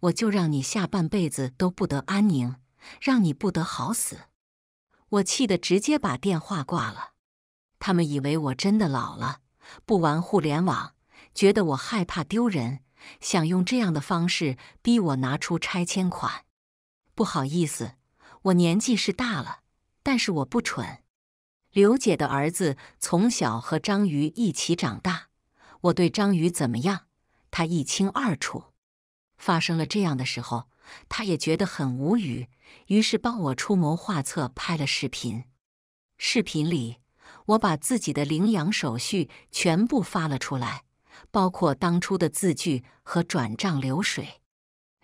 我就让你下半辈子都不得安宁，让你不得好死。我气得直接把电话挂了。他们以为我真的老了，不玩互联网，觉得我害怕丢人，想用这样的方式逼我拿出拆迁款。不好意思，我年纪是大了，但是我不蠢。刘姐的儿子从小和张宇一起长大，我对张宇怎么样，他一清二楚。发生了这样的时候，他也觉得很无语。于是帮我出谋划策，拍了视频。视频里，我把自己的领养手续全部发了出来，包括当初的字据和转账流水。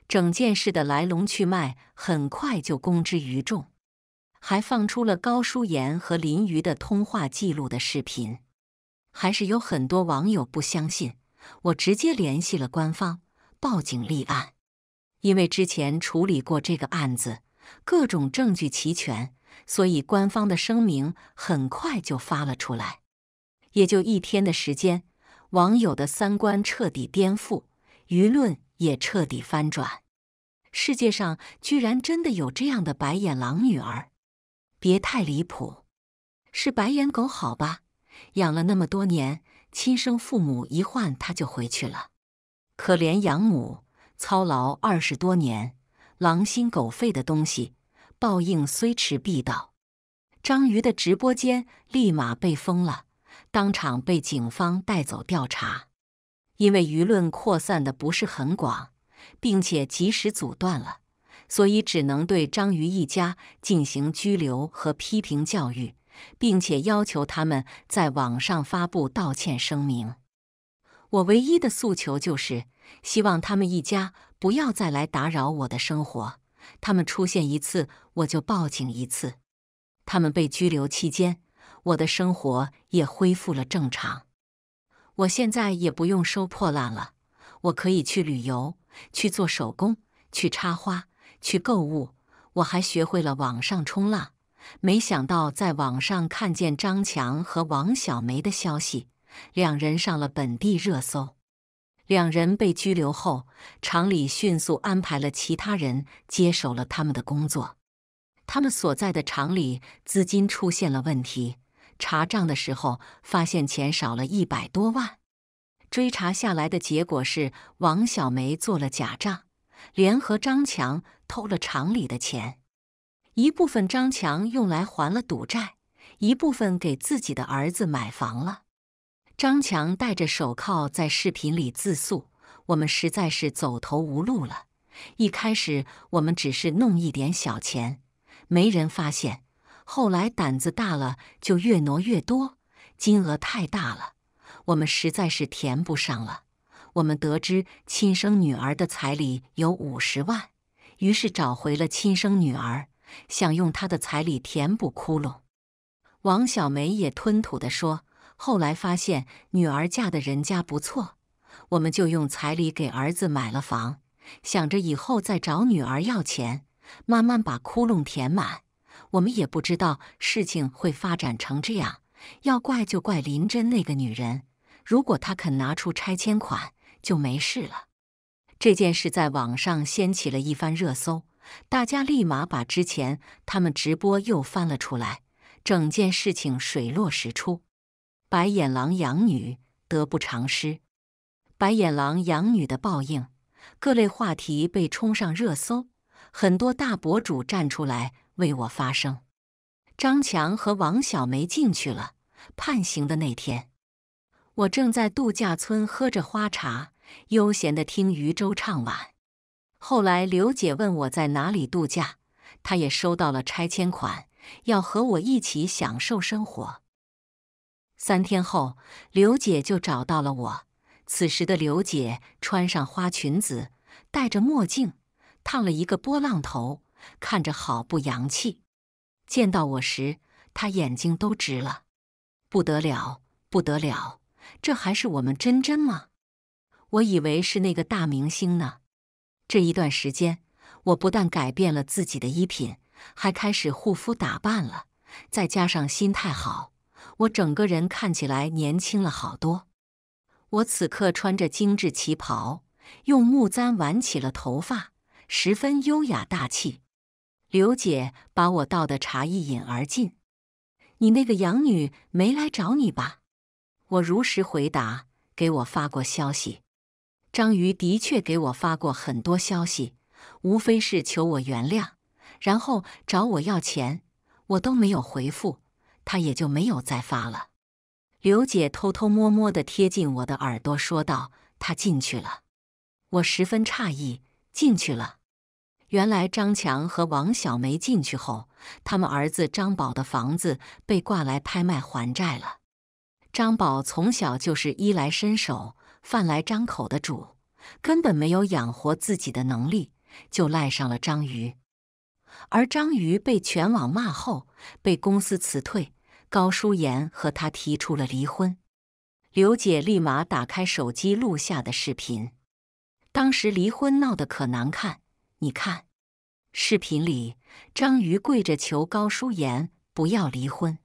整件事的来龙去脉很快就公之于众，还放出了高淑妍和林瑜的通话记录的视频。还是有很多网友不相信，我直接联系了官方，报警立案。因为之前处理过这个案子。各种证据齐全，所以官方的声明很快就发了出来。也就一天的时间，网友的三观彻底颠覆，舆论也彻底翻转。世界上居然真的有这样的白眼狼女儿，别太离谱，是白眼狗好吧？养了那么多年，亲生父母一换，他就回去了。可怜养母，操劳二十多年。狼心狗肺的东西，报应虽迟必到。章鱼的直播间立马被封了，当场被警方带走调查。因为舆论扩散的不是很广，并且及时阻断了，所以只能对章鱼一家进行拘留和批评教育，并且要求他们在网上发布道歉声明。我唯一的诉求就是希望他们一家。不要再来打扰我的生活。他们出现一次，我就报警一次。他们被拘留期间，我的生活也恢复了正常。我现在也不用收破烂了，我可以去旅游、去做手工、去插花、去购物。我还学会了网上冲浪。没想到在网上看见张强和王小梅的消息，两人上了本地热搜。两人被拘留后，厂里迅速安排了其他人接手了他们的工作。他们所在的厂里资金出现了问题，查账的时候发现钱少了一百多万。追查下来的结果是，王小梅做了假账，联合张强偷了厂里的钱。一部分张强用来还了赌债，一部分给自己的儿子买房了。张强戴着手铐在视频里自诉：“我们实在是走投无路了。一开始我们只是弄一点小钱，没人发现；后来胆子大了，就越挪越多，金额太大了，我们实在是填不上了。我们得知亲生女儿的彩礼有五十万，于是找回了亲生女儿，想用她的彩礼填补窟窿。”王小梅也吞吐地说。后来发现女儿嫁的人家不错，我们就用彩礼给儿子买了房，想着以后再找女儿要钱，慢慢把窟窿填满。我们也不知道事情会发展成这样，要怪就怪林真那个女人。如果她肯拿出拆迁款，就没事了。这件事在网上掀起了一番热搜，大家立马把之前他们直播又翻了出来，整件事情水落石出。白眼狼养女得不偿失，白眼狼养女的报应，各类话题被冲上热搜，很多大博主站出来为我发声。张强和王小梅进去了，判刑的那天，我正在度假村喝着花茶，悠闲地听渔舟唱晚。后来刘姐问我在哪里度假，她也收到了拆迁款，要和我一起享受生活。三天后，刘姐就找到了我。此时的刘姐穿上花裙子，戴着墨镜，烫了一个波浪头，看着好不洋气。见到我时，她眼睛都直了，不得了，不得了，这还是我们真真吗？我以为是那个大明星呢。这一段时间，我不但改变了自己的衣品，还开始护肤打扮了，再加上心态好。我整个人看起来年轻了好多。我此刻穿着精致旗袍，用木簪挽起了头发，十分优雅大气。刘姐把我倒的茶一饮而尽。你那个养女没来找你吧？我如实回答。给我发过消息，章鱼的确给我发过很多消息，无非是求我原谅，然后找我要钱，我都没有回复。他也就没有再发了。刘姐偷偷摸摸地贴近我的耳朵说道：“他进去了。”我十分诧异：“进去了？”原来张强和王小梅进去后，他们儿子张宝的房子被挂来拍卖还债了。张宝从小就是衣来伸手、饭来张口的主，根本没有养活自己的能力，就赖上了张鱼。而张瑜被全网骂后，被公司辞退，高淑妍和他提出了离婚。刘姐立马打开手机录下的视频，当时离婚闹得可难看。你看，视频里张瑜跪着求高淑妍不要离婚，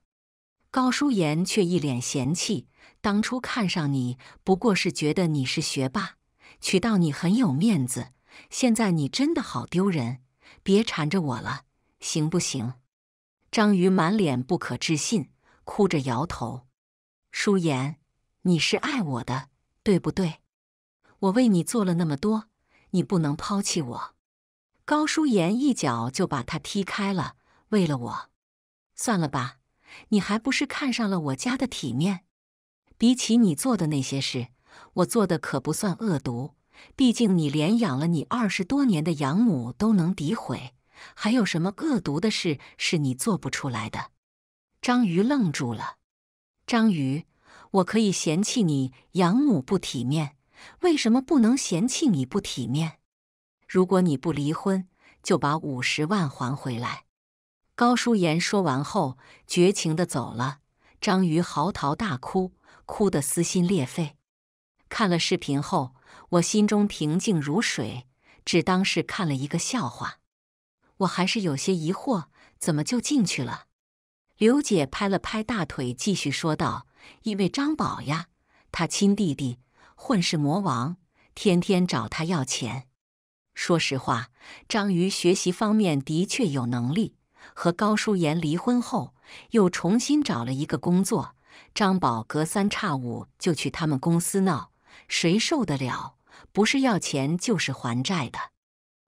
高淑妍却一脸嫌弃。当初看上你不过是觉得你是学霸，娶到你很有面子。现在你真的好丢人。别缠着我了，行不行？章鱼满脸不可置信，哭着摇头。舒言，你是爱我的，对不对？我为你做了那么多，你不能抛弃我。高舒言一脚就把他踢开了。为了我，算了吧，你还不是看上了我家的体面？比起你做的那些事，我做的可不算恶毒。毕竟你连养了你二十多年的养母都能诋毁，还有什么恶毒的事是你做不出来的？章鱼愣住了。章鱼，我可以嫌弃你养母不体面，为什么不能嫌弃你不体面？如果你不离婚，就把五十万还回来。高淑妍说完后，绝情地走了。章鱼嚎啕大哭，哭得撕心裂肺。看了视频后。我心中平静如水，只当是看了一个笑话。我还是有些疑惑，怎么就进去了？刘姐拍了拍大腿，继续说道：“因为张宝呀，他亲弟弟，混世魔王，天天找他要钱。说实话，张瑜学习方面的确有能力。和高淑妍离婚后，又重新找了一个工作。张宝隔三差五就去他们公司闹，谁受得了？”不是要钱就是还债的。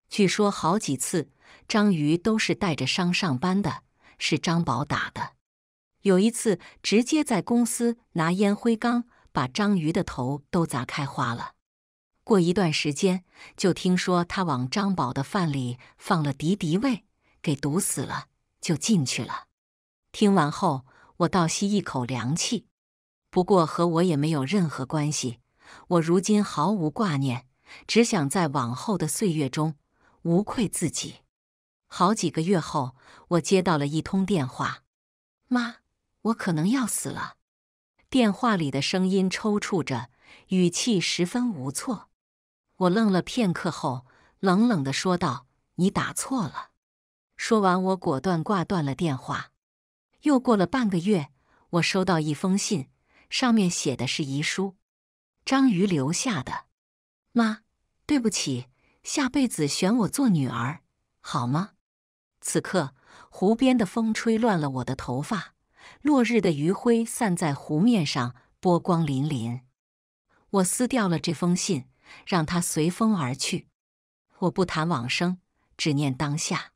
据说好几次，张瑜都是带着伤上班的，是张宝打的。有一次，直接在公司拿烟灰缸把张瑜的头都砸开花了。过一段时间，就听说他往张宝的饭里放了敌敌畏，给毒死了，就进去了。听完后，我倒吸一口凉气。不过和我也没有任何关系。我如今毫无挂念，只想在往后的岁月中无愧自己。好几个月后，我接到了一通电话：“妈，我可能要死了。”电话里的声音抽搐着，语气十分无措。我愣了片刻后，冷冷的说道：“你打错了。”说完，我果断挂断了电话。又过了半个月，我收到一封信，上面写的是遗书。章鱼留下的，妈，对不起，下辈子选我做女儿好吗？此刻，湖边的风吹乱了我的头发，落日的余晖散在湖面上，波光粼粼。我撕掉了这封信，让它随风而去。我不谈往生，只念当下。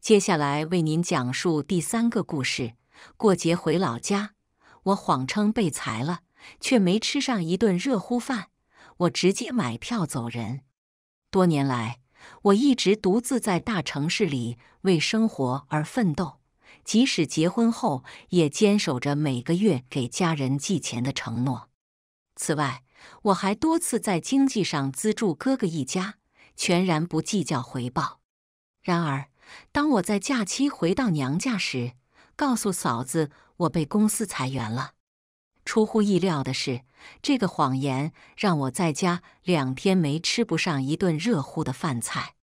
接下来为您讲述第三个故事：过节回老家，我谎称被裁了。却没吃上一顿热乎饭，我直接买票走人。多年来，我一直独自在大城市里为生活而奋斗，即使结婚后也坚守着每个月给家人寄钱的承诺。此外，我还多次在经济上资助哥哥一家，全然不计较回报。然而，当我在假期回到娘家时，告诉嫂子我被公司裁员了。出乎意料的是，这个谎言让我在家两天没吃不上一顿热乎的饭菜。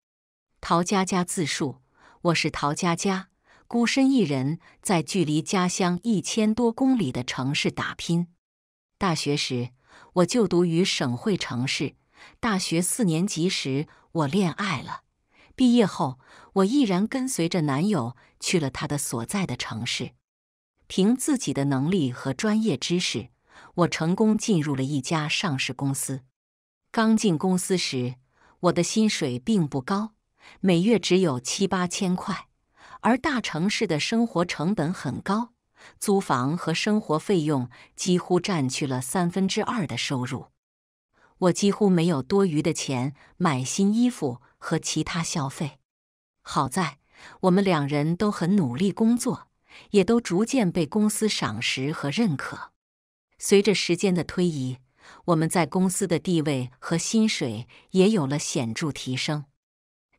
陶佳佳自述：“我是陶佳佳，孤身一人在距离家乡一千多公里的城市打拼。大学时，我就读于省会城市。大学四年级时，我恋爱了。毕业后，我毅然跟随着男友去了他的所在的城市。”凭自己的能力和专业知识，我成功进入了一家上市公司。刚进公司时，我的薪水并不高，每月只有七八千块，而大城市的生活成本很高，租房和生活费用几乎占去了三分之二的收入。我几乎没有多余的钱买新衣服和其他消费。好在我们两人都很努力工作。也都逐渐被公司赏识和认可。随着时间的推移，我们在公司的地位和薪水也有了显著提升。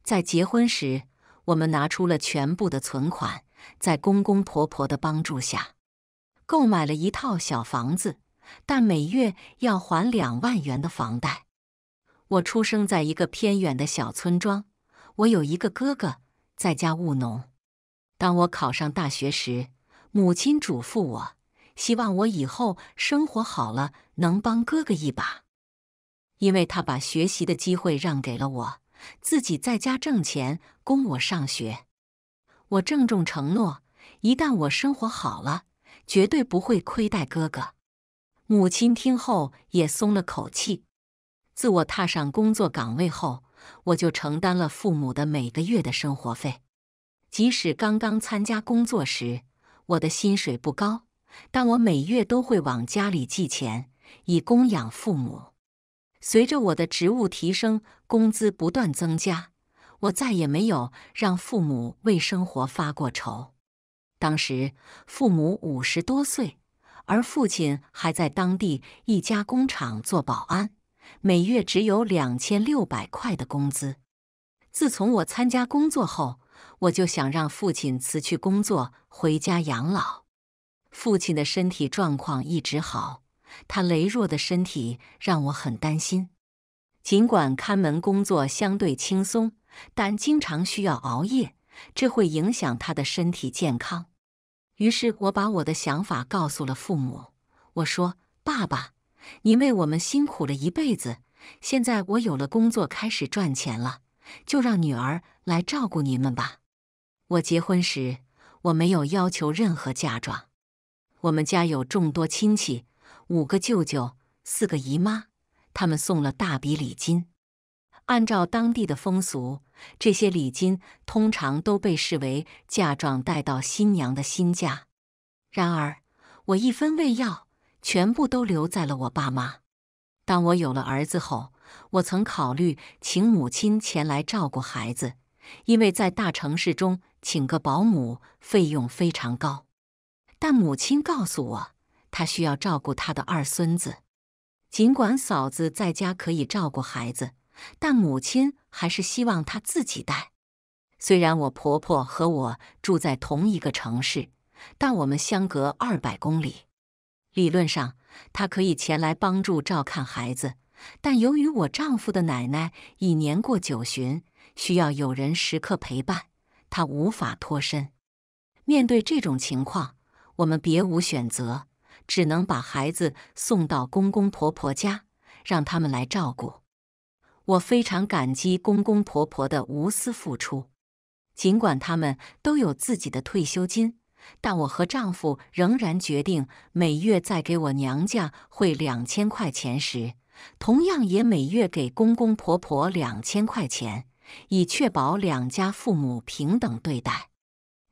在结婚时，我们拿出了全部的存款，在公公婆婆的帮助下，购买了一套小房子，但每月要还两万元的房贷。我出生在一个偏远的小村庄，我有一个哥哥，在家务农。当我考上大学时，母亲嘱咐我，希望我以后生活好了能帮哥哥一把，因为他把学习的机会让给了我，自己在家挣钱供我上学。我郑重承诺，一旦我生活好了，绝对不会亏待哥哥。母亲听后也松了口气。自我踏上工作岗位后，我就承担了父母的每个月的生活费。即使刚刚参加工作时，我的薪水不高，但我每月都会往家里寄钱，以供养父母。随着我的职务提升，工资不断增加，我再也没有让父母为生活发过愁。当时，父母五十多岁，而父亲还在当地一家工厂做保安，每月只有两千六百块的工资。自从我参加工作后，我就想让父亲辞去工作回家养老。父亲的身体状况一直好，他羸弱的身体让我很担心。尽管看门工作相对轻松，但经常需要熬夜，这会影响他的身体健康。于是我把我的想法告诉了父母。我说：“爸爸，您为我们辛苦了一辈子，现在我有了工作，开始赚钱了，就让女儿来照顾你们吧。”我结婚时，我没有要求任何嫁妆。我们家有众多亲戚，五个舅舅，四个姨妈，他们送了大笔礼金。按照当地的风俗，这些礼金通常都被视为嫁妆带到新娘的新家。然而，我一分未要，全部都留在了我爸妈。当我有了儿子后，我曾考虑请母亲前来照顾孩子，因为在大城市中。请个保姆费用非常高，但母亲告诉我，她需要照顾她的二孙子。尽管嫂子在家可以照顾孩子，但母亲还是希望她自己带。虽然我婆婆和我住在同一个城市，但我们相隔二百公里。理论上，她可以前来帮助照看孩子，但由于我丈夫的奶奶已年过九旬，需要有人时刻陪伴。他无法脱身。面对这种情况，我们别无选择，只能把孩子送到公公婆婆家，让他们来照顾。我非常感激公公婆婆的无私付出。尽管他们都有自己的退休金，但我和丈夫仍然决定每月再给我娘家汇两千块钱时，同样也每月给公公婆婆两千块钱。以确保两家父母平等对待。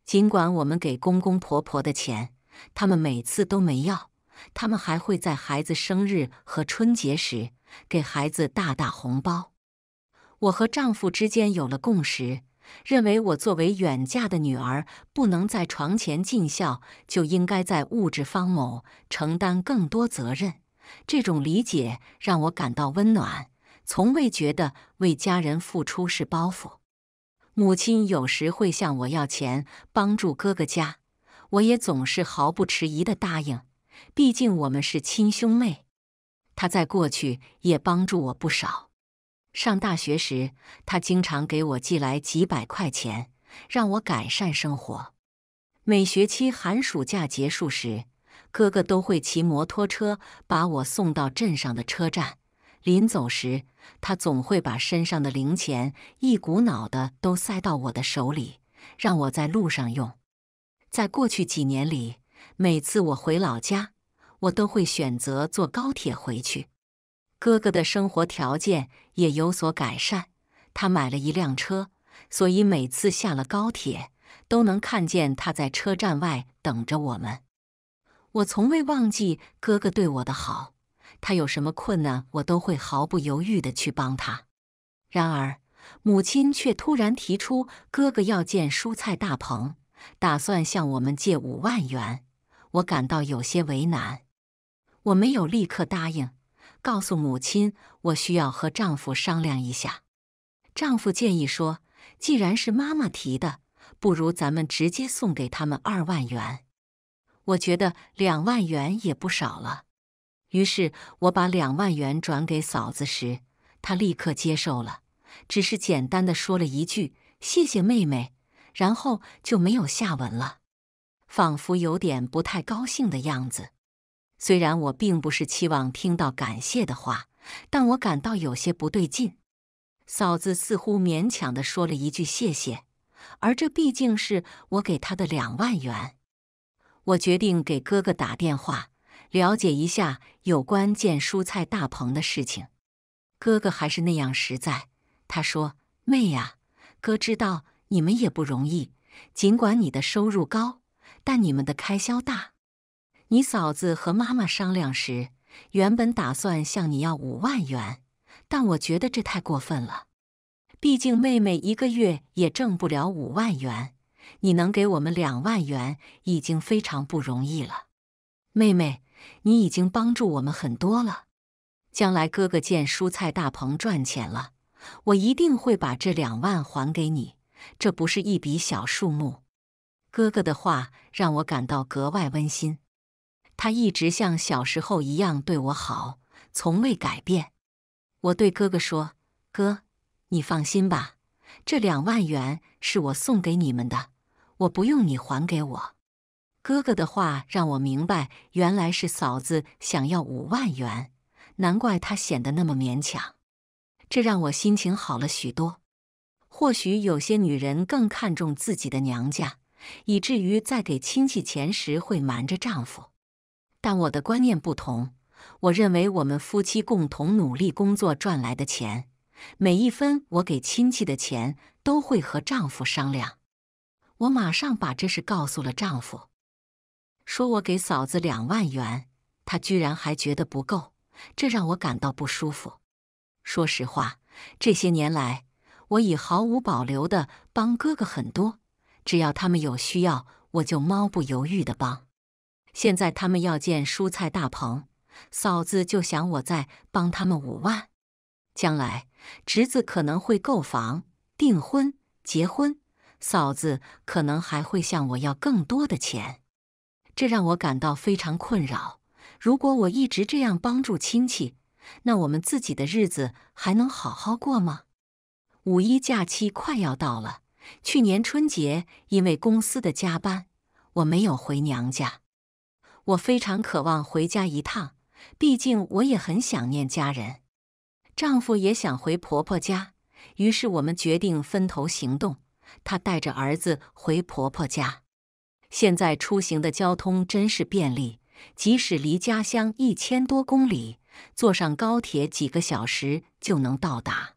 尽管我们给公公婆婆的钱，他们每次都没要，他们还会在孩子生日和春节时给孩子大大红包。我和丈夫之间有了共识，认为我作为远嫁的女儿，不能在床前尽孝，就应该在物质方某承担更多责任。这种理解让我感到温暖。从未觉得为家人付出是包袱。母亲有时会向我要钱帮助哥哥家，我也总是毫不迟疑的答应，毕竟我们是亲兄妹。他在过去也帮助我不少。上大学时，他经常给我寄来几百块钱，让我改善生活。每学期寒暑假结束时，哥哥都会骑摩托车把我送到镇上的车站，临走时。他总会把身上的零钱一股脑的都塞到我的手里，让我在路上用。在过去几年里，每次我回老家，我都会选择坐高铁回去。哥哥的生活条件也有所改善，他买了一辆车，所以每次下了高铁都能看见他在车站外等着我们。我从未忘记哥哥对我的好。他有什么困难，我都会毫不犹豫的去帮他。然而，母亲却突然提出哥哥要建蔬菜大棚，打算向我们借五万元，我感到有些为难。我没有立刻答应，告诉母亲我需要和丈夫商量一下。丈夫建议说：“既然是妈妈提的，不如咱们直接送给他们二万元。”我觉得两万元也不少了。于是我把两万元转给嫂子时，她立刻接受了，只是简单的说了一句“谢谢妹妹”，然后就没有下文了，仿佛有点不太高兴的样子。虽然我并不是期望听到感谢的话，但我感到有些不对劲。嫂子似乎勉强的说了一句“谢谢”，而这毕竟是我给她的两万元。我决定给哥哥打电话。了解一下有关建蔬菜大棚的事情。哥哥还是那样实在。他说：“妹呀，哥知道你们也不容易。尽管你的收入高，但你们的开销大。你嫂子和妈妈商量时，原本打算向你要五万元，但我觉得这太过分了。毕竟妹妹一个月也挣不了五万元，你能给我们两万元已经非常不容易了，妹妹。”你已经帮助我们很多了，将来哥哥建蔬菜大棚赚钱了，我一定会把这两万还给你。这不是一笔小数目。哥哥的话让我感到格外温馨，他一直像小时候一样对我好，从未改变。我对哥哥说：“哥，你放心吧，这两万元是我送给你们的，我不用你还给我。”哥哥的话让我明白，原来是嫂子想要五万元，难怪她显得那么勉强。这让我心情好了许多。或许有些女人更看重自己的娘家，以至于在给亲戚钱时会瞒着丈夫。但我的观念不同，我认为我们夫妻共同努力工作赚来的钱，每一分我给亲戚的钱都会和丈夫商量。我马上把这事告诉了丈夫。说我给嫂子两万元，她居然还觉得不够，这让我感到不舒服。说实话，这些年来我已毫无保留的帮哥哥很多，只要他们有需要，我就猫不犹豫的帮。现在他们要建蔬菜大棚，嫂子就想我再帮他们五万。将来侄子可能会购房、订婚、结婚，嫂子可能还会向我要更多的钱。这让我感到非常困扰。如果我一直这样帮助亲戚，那我们自己的日子还能好好过吗？五一假期快要到了，去年春节因为公司的加班，我没有回娘家。我非常渴望回家一趟，毕竟我也很想念家人。丈夫也想回婆婆家，于是我们决定分头行动。他带着儿子回婆婆家。现在出行的交通真是便利，即使离家乡一千多公里，坐上高铁几个小时就能到达。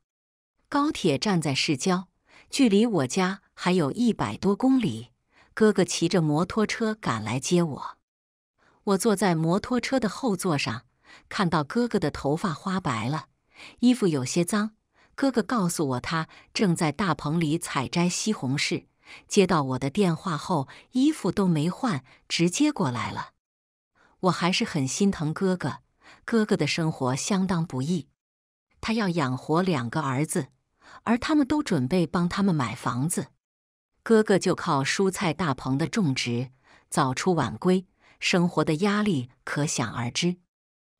高铁站在市郊，距离我家还有一百多公里。哥哥骑着摩托车赶来接我，我坐在摩托车的后座上，看到哥哥的头发花白了，衣服有些脏。哥哥告诉我，他正在大棚里采摘西红柿。接到我的电话后，衣服都没换，直接过来了。我还是很心疼哥哥，哥哥的生活相当不易，他要养活两个儿子，而他们都准备帮他们买房子，哥哥就靠蔬菜大棚的种植，早出晚归，生活的压力可想而知。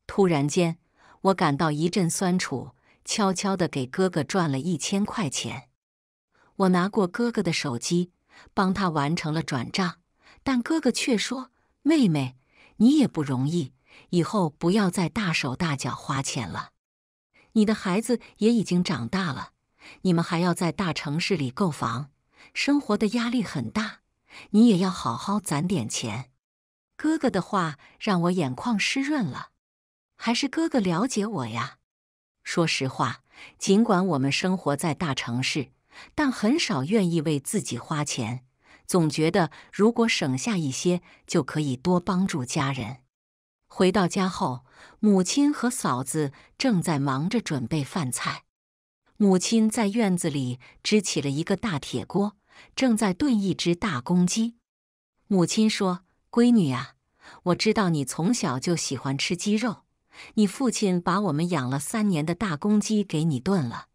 突然间，我感到一阵酸楚，悄悄的给哥哥赚了一千块钱。我拿过哥哥的手机，帮他完成了转账，但哥哥却说：“妹妹，你也不容易，以后不要再大手大脚花钱了。你的孩子也已经长大了，你们还要在大城市里购房，生活的压力很大，你也要好好攒点钱。”哥哥的话让我眼眶湿润了，还是哥哥了解我呀。说实话，尽管我们生活在大城市。但很少愿意为自己花钱，总觉得如果省下一些，就可以多帮助家人。回到家后，母亲和嫂子正在忙着准备饭菜。母亲在院子里支起了一个大铁锅，正在炖一只大公鸡。母亲说：“闺女呀，我知道你从小就喜欢吃鸡肉，你父亲把我们养了三年的大公鸡给你炖了。”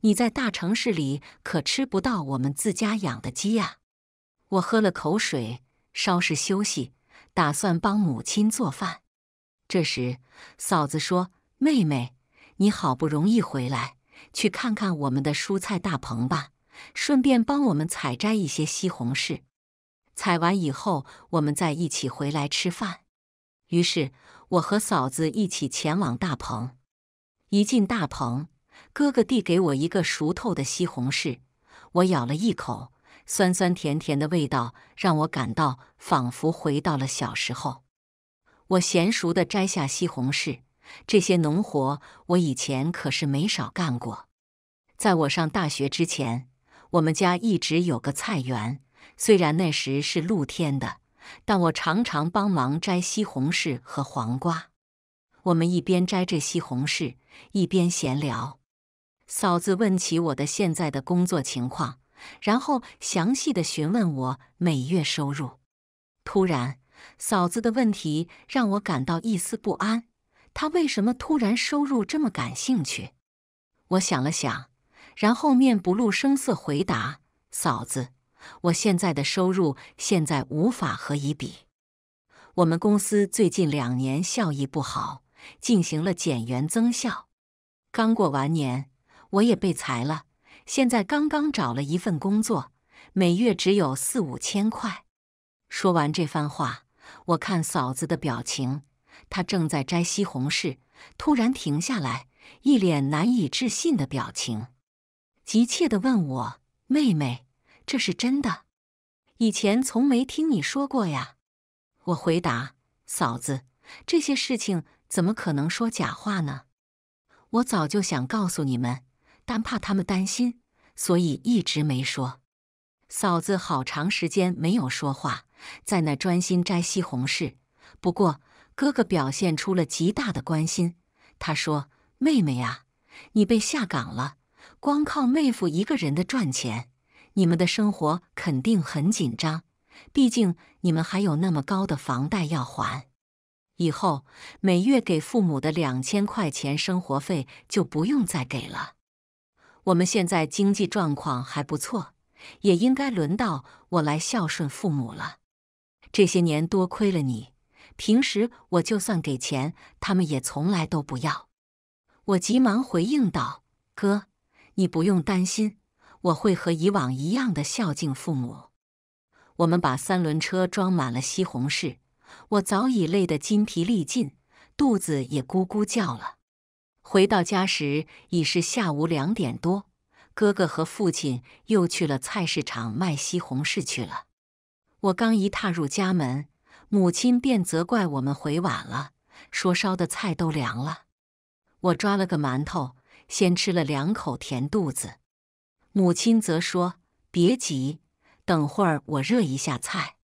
你在大城市里可吃不到我们自家养的鸡呀！我喝了口水，稍事休息，打算帮母亲做饭。这时，嫂子说：“妹妹，你好不容易回来，去看看我们的蔬菜大棚吧，顺便帮我们采摘一些西红柿。采完以后，我们再一起回来吃饭。”于是，我和嫂子一起前往大棚。一进大棚。哥哥递给我一个熟透的西红柿，我咬了一口，酸酸甜甜的味道让我感到仿佛回到了小时候。我娴熟的摘下西红柿，这些农活我以前可是没少干过。在我上大学之前，我们家一直有个菜园，虽然那时是露天的，但我常常帮忙摘西红柿和黄瓜。我们一边摘着西红柿，一边闲聊。嫂子问起我的现在的工作情况，然后详细的询问我每月收入。突然，嫂子的问题让我感到一丝不安。她为什么突然收入这么感兴趣？我想了想，然后面不露声色回答：“嫂子，我现在的收入现在无法和以比。我们公司最近两年效益不好，进行了减员增效，刚过完年。”我也被裁了，现在刚刚找了一份工作，每月只有四五千块。说完这番话，我看嫂子的表情，她正在摘西红柿，突然停下来，一脸难以置信的表情，急切地问我：“妹妹，这是真的？以前从没听你说过呀。”我回答嫂子：“这些事情怎么可能说假话呢？我早就想告诉你们。”但怕他们担心，所以一直没说。嫂子好长时间没有说话，在那专心摘西红柿。不过哥哥表现出了极大的关心，他说：“妹妹啊，你被下岗了，光靠妹夫一个人的赚钱，你们的生活肯定很紧张。毕竟你们还有那么高的房贷要还，以后每月给父母的两千块钱生活费就不用再给了。”我们现在经济状况还不错，也应该轮到我来孝顺父母了。这些年多亏了你，平时我就算给钱，他们也从来都不要。我急忙回应道：“哥，你不用担心，我会和以往一样的孝敬父母。”我们把三轮车装满了西红柿，我早已累得筋疲力尽，肚子也咕咕叫了。回到家时已是下午两点多，哥哥和父亲又去了菜市场卖西红柿去了。我刚一踏入家门，母亲便责怪我们回晚了，说烧的菜都凉了。我抓了个馒头，先吃了两口填肚子。母亲则说：“别急，等会儿我热一下菜。”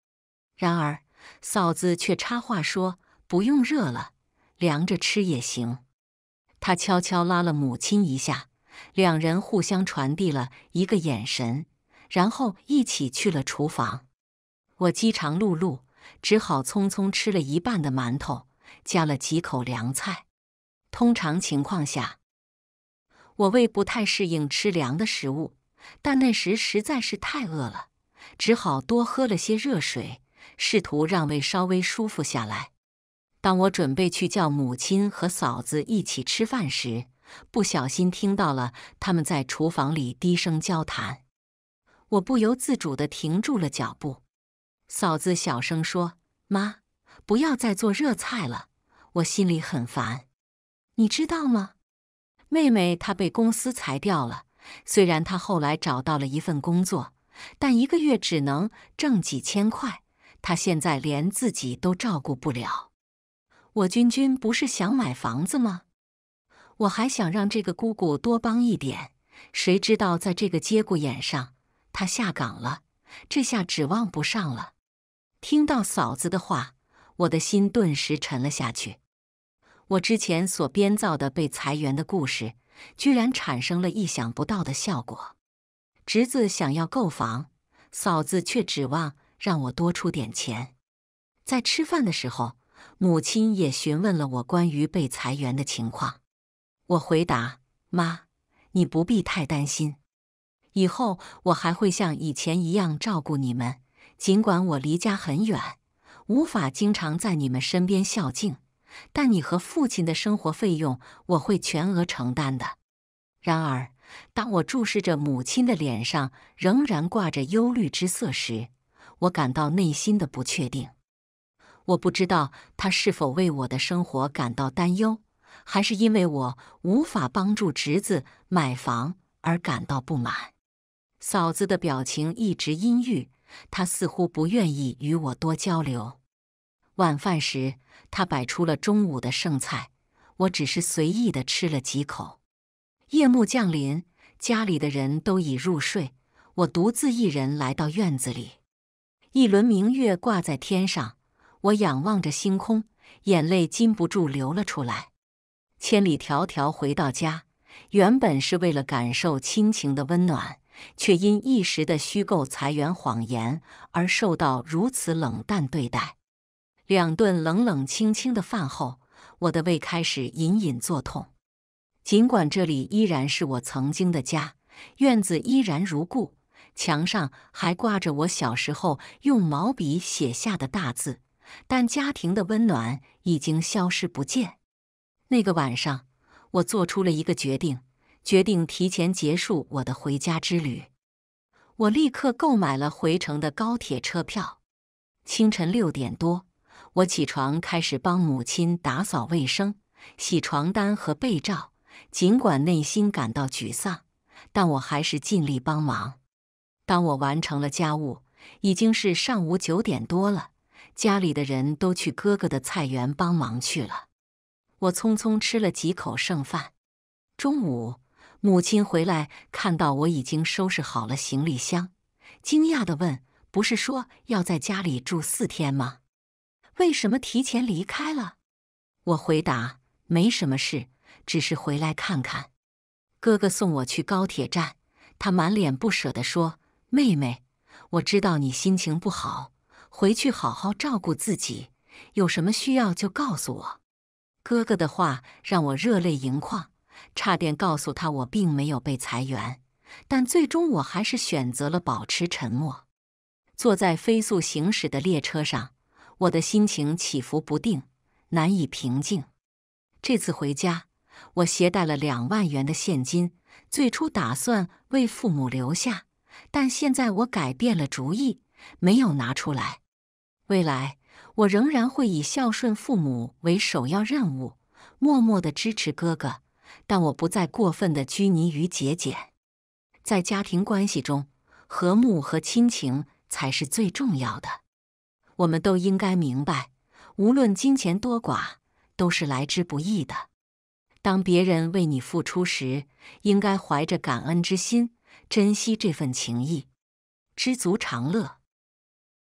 然而嫂子却插话说：“不用热了，凉着吃也行。”他悄悄拉了母亲一下，两人互相传递了一个眼神，然后一起去了厨房。我饥肠辘辘，只好匆匆吃了一半的馒头，加了几口凉菜。通常情况下，我胃不太适应吃凉的食物，但那时实在是太饿了，只好多喝了些热水，试图让胃稍微舒服下来。当我准备去叫母亲和嫂子一起吃饭时，不小心听到了他们在厨房里低声交谈。我不由自主的停住了脚步。嫂子小声说：“妈，不要再做热菜了，我心里很烦。你知道吗？妹妹她被公司裁掉了。虽然她后来找到了一份工作，但一个月只能挣几千块。她现在连自己都照顾不了。”我君君不是想买房子吗？我还想让这个姑姑多帮一点，谁知道在这个节骨眼上她下岗了，这下指望不上了。听到嫂子的话，我的心顿时沉了下去。我之前所编造的被裁员的故事，居然产生了意想不到的效果。侄子想要购房，嫂子却指望让我多出点钱。在吃饭的时候。母亲也询问了我关于被裁员的情况，我回答：“妈，你不必太担心，以后我还会像以前一样照顾你们。尽管我离家很远，无法经常在你们身边孝敬，但你和父亲的生活费用我会全额承担的。”然而，当我注视着母亲的脸上仍然挂着忧虑之色时，我感到内心的不确定。我不知道他是否为我的生活感到担忧，还是因为我无法帮助侄子买房而感到不满。嫂子的表情一直阴郁，她似乎不愿意与我多交流。晚饭时，他摆出了中午的剩菜，我只是随意的吃了几口。夜幕降临，家里的人都已入睡，我独自一人来到院子里，一轮明月挂在天上。我仰望着星空，眼泪禁不住流了出来。千里迢迢回到家，原本是为了感受亲情的温暖，却因一时的虚构裁员谎言而受到如此冷淡对待。两顿冷冷清清的饭后，我的胃开始隐隐作痛。尽管这里依然是我曾经的家，院子依然如故，墙上还挂着我小时候用毛笔写下的大字。但家庭的温暖已经消失不见。那个晚上，我做出了一个决定，决定提前结束我的回家之旅。我立刻购买了回程的高铁车票。清晨六点多，我起床开始帮母亲打扫卫生、洗床单和被罩。尽管内心感到沮丧，但我还是尽力帮忙。当我完成了家务，已经是上午九点多了。家里的人都去哥哥的菜园帮忙去了，我匆匆吃了几口剩饭。中午，母亲回来，看到我已经收拾好了行李箱，惊讶地问：“不是说要在家里住四天吗？为什么提前离开了？”我回答：“没什么事，只是回来看看。”哥哥送我去高铁站，他满脸不舍地说：“妹妹，我知道你心情不好。”回去好好照顾自己，有什么需要就告诉我。哥哥的话让我热泪盈眶，差点告诉他我并没有被裁员，但最终我还是选择了保持沉默。坐在飞速行驶的列车上，我的心情起伏不定，难以平静。这次回家，我携带了两万元的现金，最初打算为父母留下，但现在我改变了主意，没有拿出来。未来，我仍然会以孝顺父母为首要任务，默默的支持哥哥。但我不再过分的拘泥于节俭，在家庭关系中，和睦和亲情才是最重要的。我们都应该明白，无论金钱多寡，都是来之不易的。当别人为你付出时，应该怀着感恩之心，珍惜这份情谊，知足常乐。